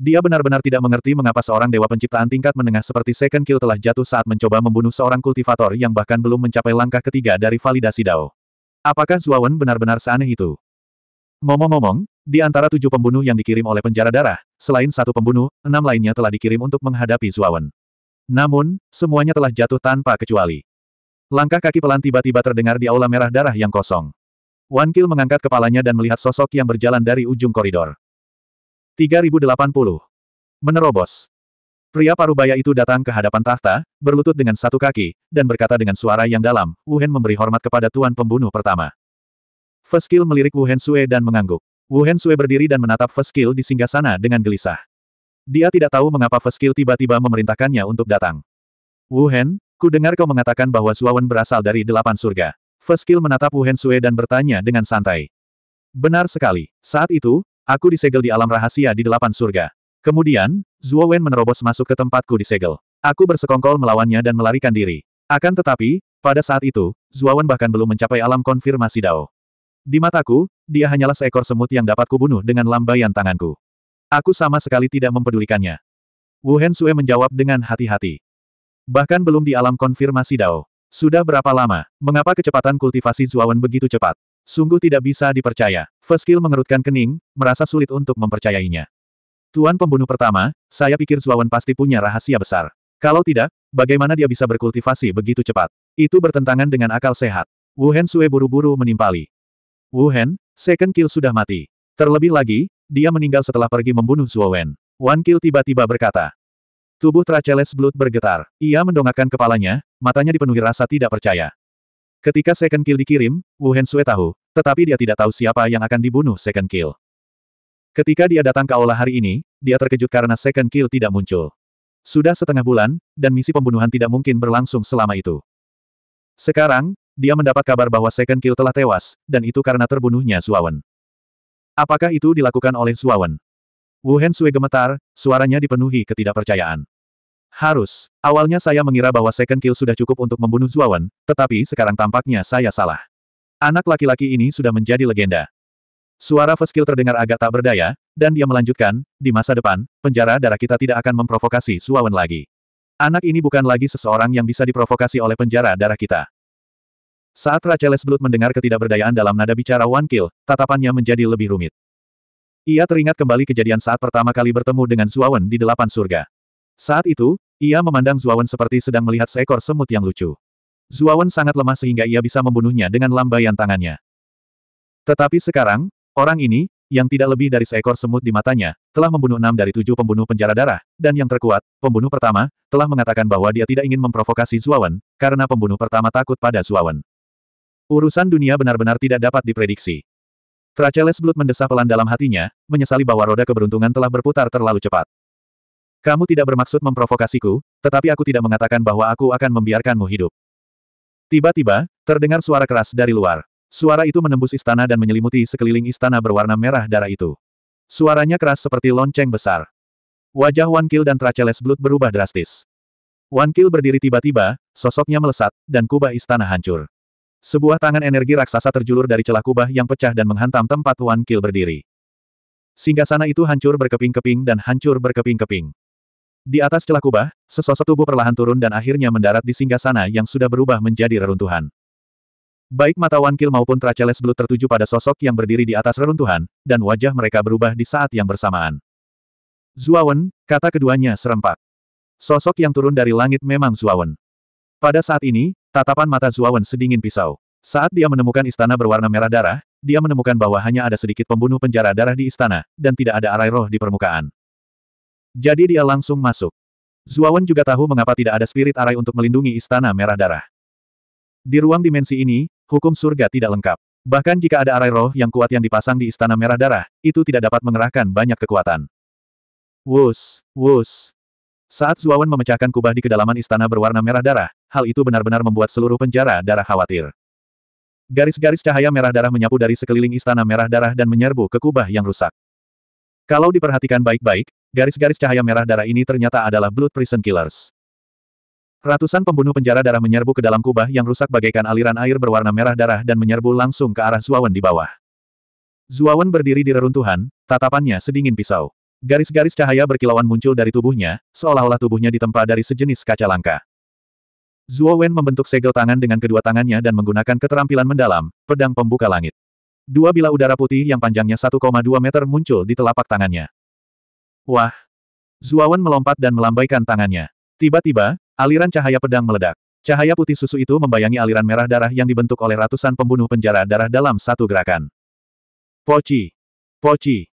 Dia benar-benar tidak mengerti mengapa seorang dewa penciptaan tingkat menengah seperti Second Kill telah jatuh saat mencoba membunuh seorang kultivator yang bahkan belum mencapai langkah ketiga dari validasi Dao. Apakah Zuawan benar-benar seaneh itu? Ngomong-ngomong, di antara tujuh pembunuh yang dikirim oleh penjara darah, selain satu pembunuh, enam lainnya telah dikirim untuk menghadapi Zuawan. Namun, semuanya telah jatuh tanpa kecuali. Langkah kaki pelan tiba-tiba terdengar di aula merah darah yang kosong. Wan Kil mengangkat kepalanya dan melihat sosok yang berjalan dari ujung koridor. 3080. Menerobos. Pria parubaya itu datang ke hadapan tahta, berlutut dengan satu kaki, dan berkata dengan suara yang dalam, Wuhen memberi hormat kepada Tuan Pembunuh pertama. Feskil melirik Wuhen Sue dan mengangguk. Wuhen Sue berdiri dan menatap Feskil di singgah sana dengan gelisah. Dia tidak tahu mengapa Feskil tiba-tiba memerintahkannya untuk datang. Wuhen, ku dengar kau mengatakan bahwa Suawan berasal dari delapan surga. Feskil menatap Wu Hensue dan bertanya dengan santai. Benar sekali, saat itu, aku disegel di alam rahasia di delapan surga. Kemudian, Zuo Wen menerobos masuk ke tempatku disegel. Aku bersekongkol melawannya dan melarikan diri. Akan tetapi, pada saat itu, Zuo Wen bahkan belum mencapai alam konfirmasi Dao. Di mataku, dia hanyalah seekor semut yang dapat kubunuh dengan lambaian tanganku. Aku sama sekali tidak mempedulikannya. Wu Hensue menjawab dengan hati-hati. Bahkan belum di alam konfirmasi Dao. Sudah berapa lama? Mengapa kecepatan kultivasi Zuawan begitu cepat? Sungguh tidak bisa dipercaya. Feskil mengerutkan kening, merasa sulit untuk mempercayainya. Tuan pembunuh pertama, saya pikir Zuawan pasti punya rahasia besar. Kalau tidak, bagaimana dia bisa berkultivasi begitu cepat? Itu bertentangan dengan akal sehat. Wuhan Sue buru-buru menimpali. Wuhan, second kill sudah mati. Terlebih lagi, dia meninggal setelah pergi membunuh Zuawan. Wan Kill tiba-tiba berkata, Tubuh Traceles Blood bergetar. Ia mendongakkan kepalanya, matanya dipenuhi rasa tidak percaya. Ketika second kill dikirim, Wu Hensue tahu, tetapi dia tidak tahu siapa yang akan dibunuh second kill. Ketika dia datang ke aula hari ini, dia terkejut karena second kill tidak muncul. Sudah setengah bulan, dan misi pembunuhan tidak mungkin berlangsung selama itu. Sekarang, dia mendapat kabar bahwa second kill telah tewas, dan itu karena terbunuhnya Zuawan. Apakah itu dilakukan oleh Zuawan? Wu Hensui gemetar, suaranya dipenuhi ketidakpercayaan. Harus. Awalnya saya mengira bahwa second kill sudah cukup untuk membunuh Zuawan, tetapi sekarang tampaknya saya salah. Anak laki-laki ini sudah menjadi legenda. Suara kill terdengar agak tak berdaya, dan dia melanjutkan, di masa depan, penjara darah kita tidak akan memprovokasi Zuawan lagi. Anak ini bukan lagi seseorang yang bisa diprovokasi oleh penjara darah kita. Saat Racheles Blood mendengar ketidakberdayaan dalam nada bicara One Kill, tatapannya menjadi lebih rumit. Ia teringat kembali kejadian saat pertama kali bertemu dengan Zuawan di delapan surga. Saat itu, ia memandang Zuawan seperti sedang melihat seekor semut yang lucu. Zuawan sangat lemah sehingga ia bisa membunuhnya dengan lambaian tangannya. Tetapi sekarang, orang ini, yang tidak lebih dari seekor semut di matanya, telah membunuh enam dari tujuh pembunuh penjara darah, dan yang terkuat, pembunuh pertama, telah mengatakan bahwa dia tidak ingin memprovokasi Zuawan, karena pembunuh pertama takut pada Zuawan. Urusan dunia benar-benar tidak dapat diprediksi. Traceles Blood mendesah pelan dalam hatinya, menyesali bahwa roda keberuntungan telah berputar terlalu cepat. Kamu tidak bermaksud memprovokasiku, tetapi aku tidak mengatakan bahwa aku akan membiarkanmu hidup. Tiba-tiba, terdengar suara keras dari luar. Suara itu menembus istana dan menyelimuti sekeliling istana berwarna merah darah itu. Suaranya keras seperti lonceng besar. Wajah Wan Kil dan Traceles Blood berubah drastis. Wan Kil berdiri tiba-tiba, sosoknya melesat, dan kubah istana hancur. Sebuah tangan energi raksasa terjulur dari celah kubah yang pecah dan menghantam tempat Wan Kil berdiri. Singgasana itu hancur berkeping-keping dan hancur berkeping-keping. Di atas celah kubah, sesosok tubuh perlahan turun dan akhirnya mendarat di singgasana yang sudah berubah menjadi reruntuhan. Baik mata Wan Kil maupun Traceles Blood tertuju pada sosok yang berdiri di atas reruntuhan, dan wajah mereka berubah di saat yang bersamaan. Zuawan, kata keduanya serempak. Sosok yang turun dari langit memang Zuawan. Pada saat ini, Tatapan mata Zuawan sedingin pisau. Saat dia menemukan istana berwarna merah darah, dia menemukan bahwa hanya ada sedikit pembunuh penjara darah di istana, dan tidak ada arai roh di permukaan. Jadi dia langsung masuk. Zuawan juga tahu mengapa tidak ada spirit arai untuk melindungi istana merah darah. Di ruang dimensi ini, hukum surga tidak lengkap. Bahkan jika ada arai roh yang kuat yang dipasang di istana merah darah, itu tidak dapat mengerahkan banyak kekuatan. Wus, wus, saat Zuawan memecahkan kubah di kedalaman istana berwarna merah darah, hal itu benar-benar membuat seluruh penjara darah khawatir. Garis-garis cahaya merah darah menyapu dari sekeliling istana merah darah dan menyerbu ke kubah yang rusak. Kalau diperhatikan baik-baik, garis-garis cahaya merah darah ini ternyata adalah Blood Prison Killers. Ratusan pembunuh penjara darah menyerbu ke dalam kubah yang rusak bagaikan aliran air berwarna merah darah dan menyerbu langsung ke arah Zuawan di bawah. Zuawan berdiri di reruntuhan, tatapannya sedingin pisau. Garis-garis cahaya berkilauan muncul dari tubuhnya, seolah-olah tubuhnya ditempa dari sejenis kaca langka. Zhuo Wen membentuk segel tangan dengan kedua tangannya dan menggunakan keterampilan mendalam, pedang pembuka langit. Dua bila udara putih yang panjangnya 1,2 meter muncul di telapak tangannya. Wah! Wen melompat dan melambaikan tangannya. Tiba-tiba, aliran cahaya pedang meledak. Cahaya putih susu itu membayangi aliran merah darah yang dibentuk oleh ratusan pembunuh penjara darah dalam satu gerakan. Poci! Poci!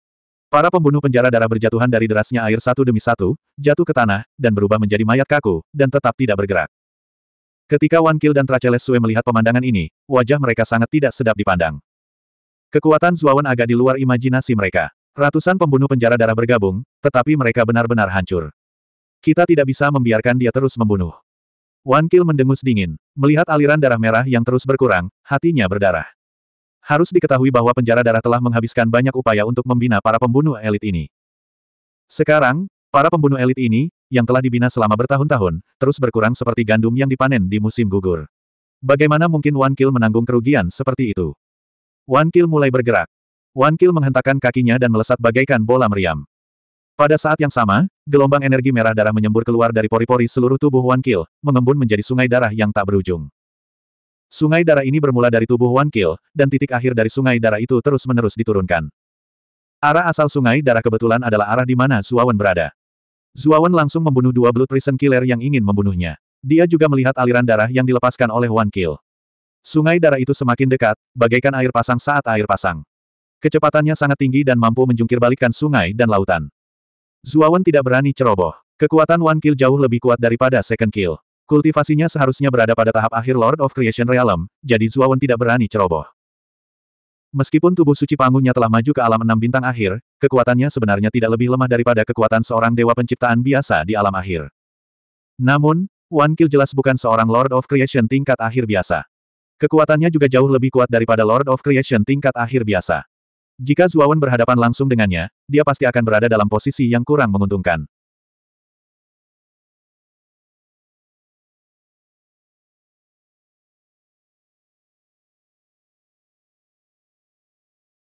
Para pembunuh penjara darah berjatuhan dari derasnya air satu demi satu, jatuh ke tanah, dan berubah menjadi mayat kaku, dan tetap tidak bergerak. Ketika Wan Kil dan Traceles Sue melihat pemandangan ini, wajah mereka sangat tidak sedap dipandang. Kekuatan Zuawan agak di luar imajinasi mereka. Ratusan pembunuh penjara darah bergabung, tetapi mereka benar-benar hancur. Kita tidak bisa membiarkan dia terus membunuh. Wan Kil mendengus dingin, melihat aliran darah merah yang terus berkurang, hatinya berdarah. Harus diketahui bahwa penjara darah telah menghabiskan banyak upaya untuk membina para pembunuh elit ini. Sekarang, para pembunuh elit ini, yang telah dibina selama bertahun-tahun, terus berkurang seperti gandum yang dipanen di musim gugur. Bagaimana mungkin Wan Kill menanggung kerugian seperti itu? Wan Kill mulai bergerak. Wan Kill menghentakkan kakinya dan melesat bagaikan bola meriam. Pada saat yang sama, gelombang energi merah darah menyembur keluar dari pori-pori seluruh tubuh Wan Kill, mengembun menjadi sungai darah yang tak berujung. Sungai darah ini bermula dari tubuh Wan Kil, dan titik akhir dari sungai darah itu terus-menerus diturunkan. Arah asal sungai darah kebetulan adalah arah di mana Zuawan berada. Zuawan langsung membunuh dua Blood Prison Killer yang ingin membunuhnya. Dia juga melihat aliran darah yang dilepaskan oleh Wan Kil. Sungai darah itu semakin dekat, bagaikan air pasang saat air pasang. Kecepatannya sangat tinggi dan mampu menjungkir sungai dan lautan. Zuawan tidak berani ceroboh. Kekuatan Wan Kil jauh lebih kuat daripada Second Kill. Kultivasinya seharusnya berada pada tahap akhir Lord of Creation Realm, jadi Zuawan tidak berani ceroboh. Meskipun tubuh suci panggungnya telah maju ke alam enam bintang akhir, kekuatannya sebenarnya tidak lebih lemah daripada kekuatan seorang dewa penciptaan biasa di alam akhir. Namun, Wan Kil jelas bukan seorang Lord of Creation tingkat akhir biasa. Kekuatannya juga jauh lebih kuat daripada Lord of Creation tingkat akhir biasa. Jika Zuawan berhadapan langsung dengannya, dia pasti akan berada dalam posisi yang kurang menguntungkan.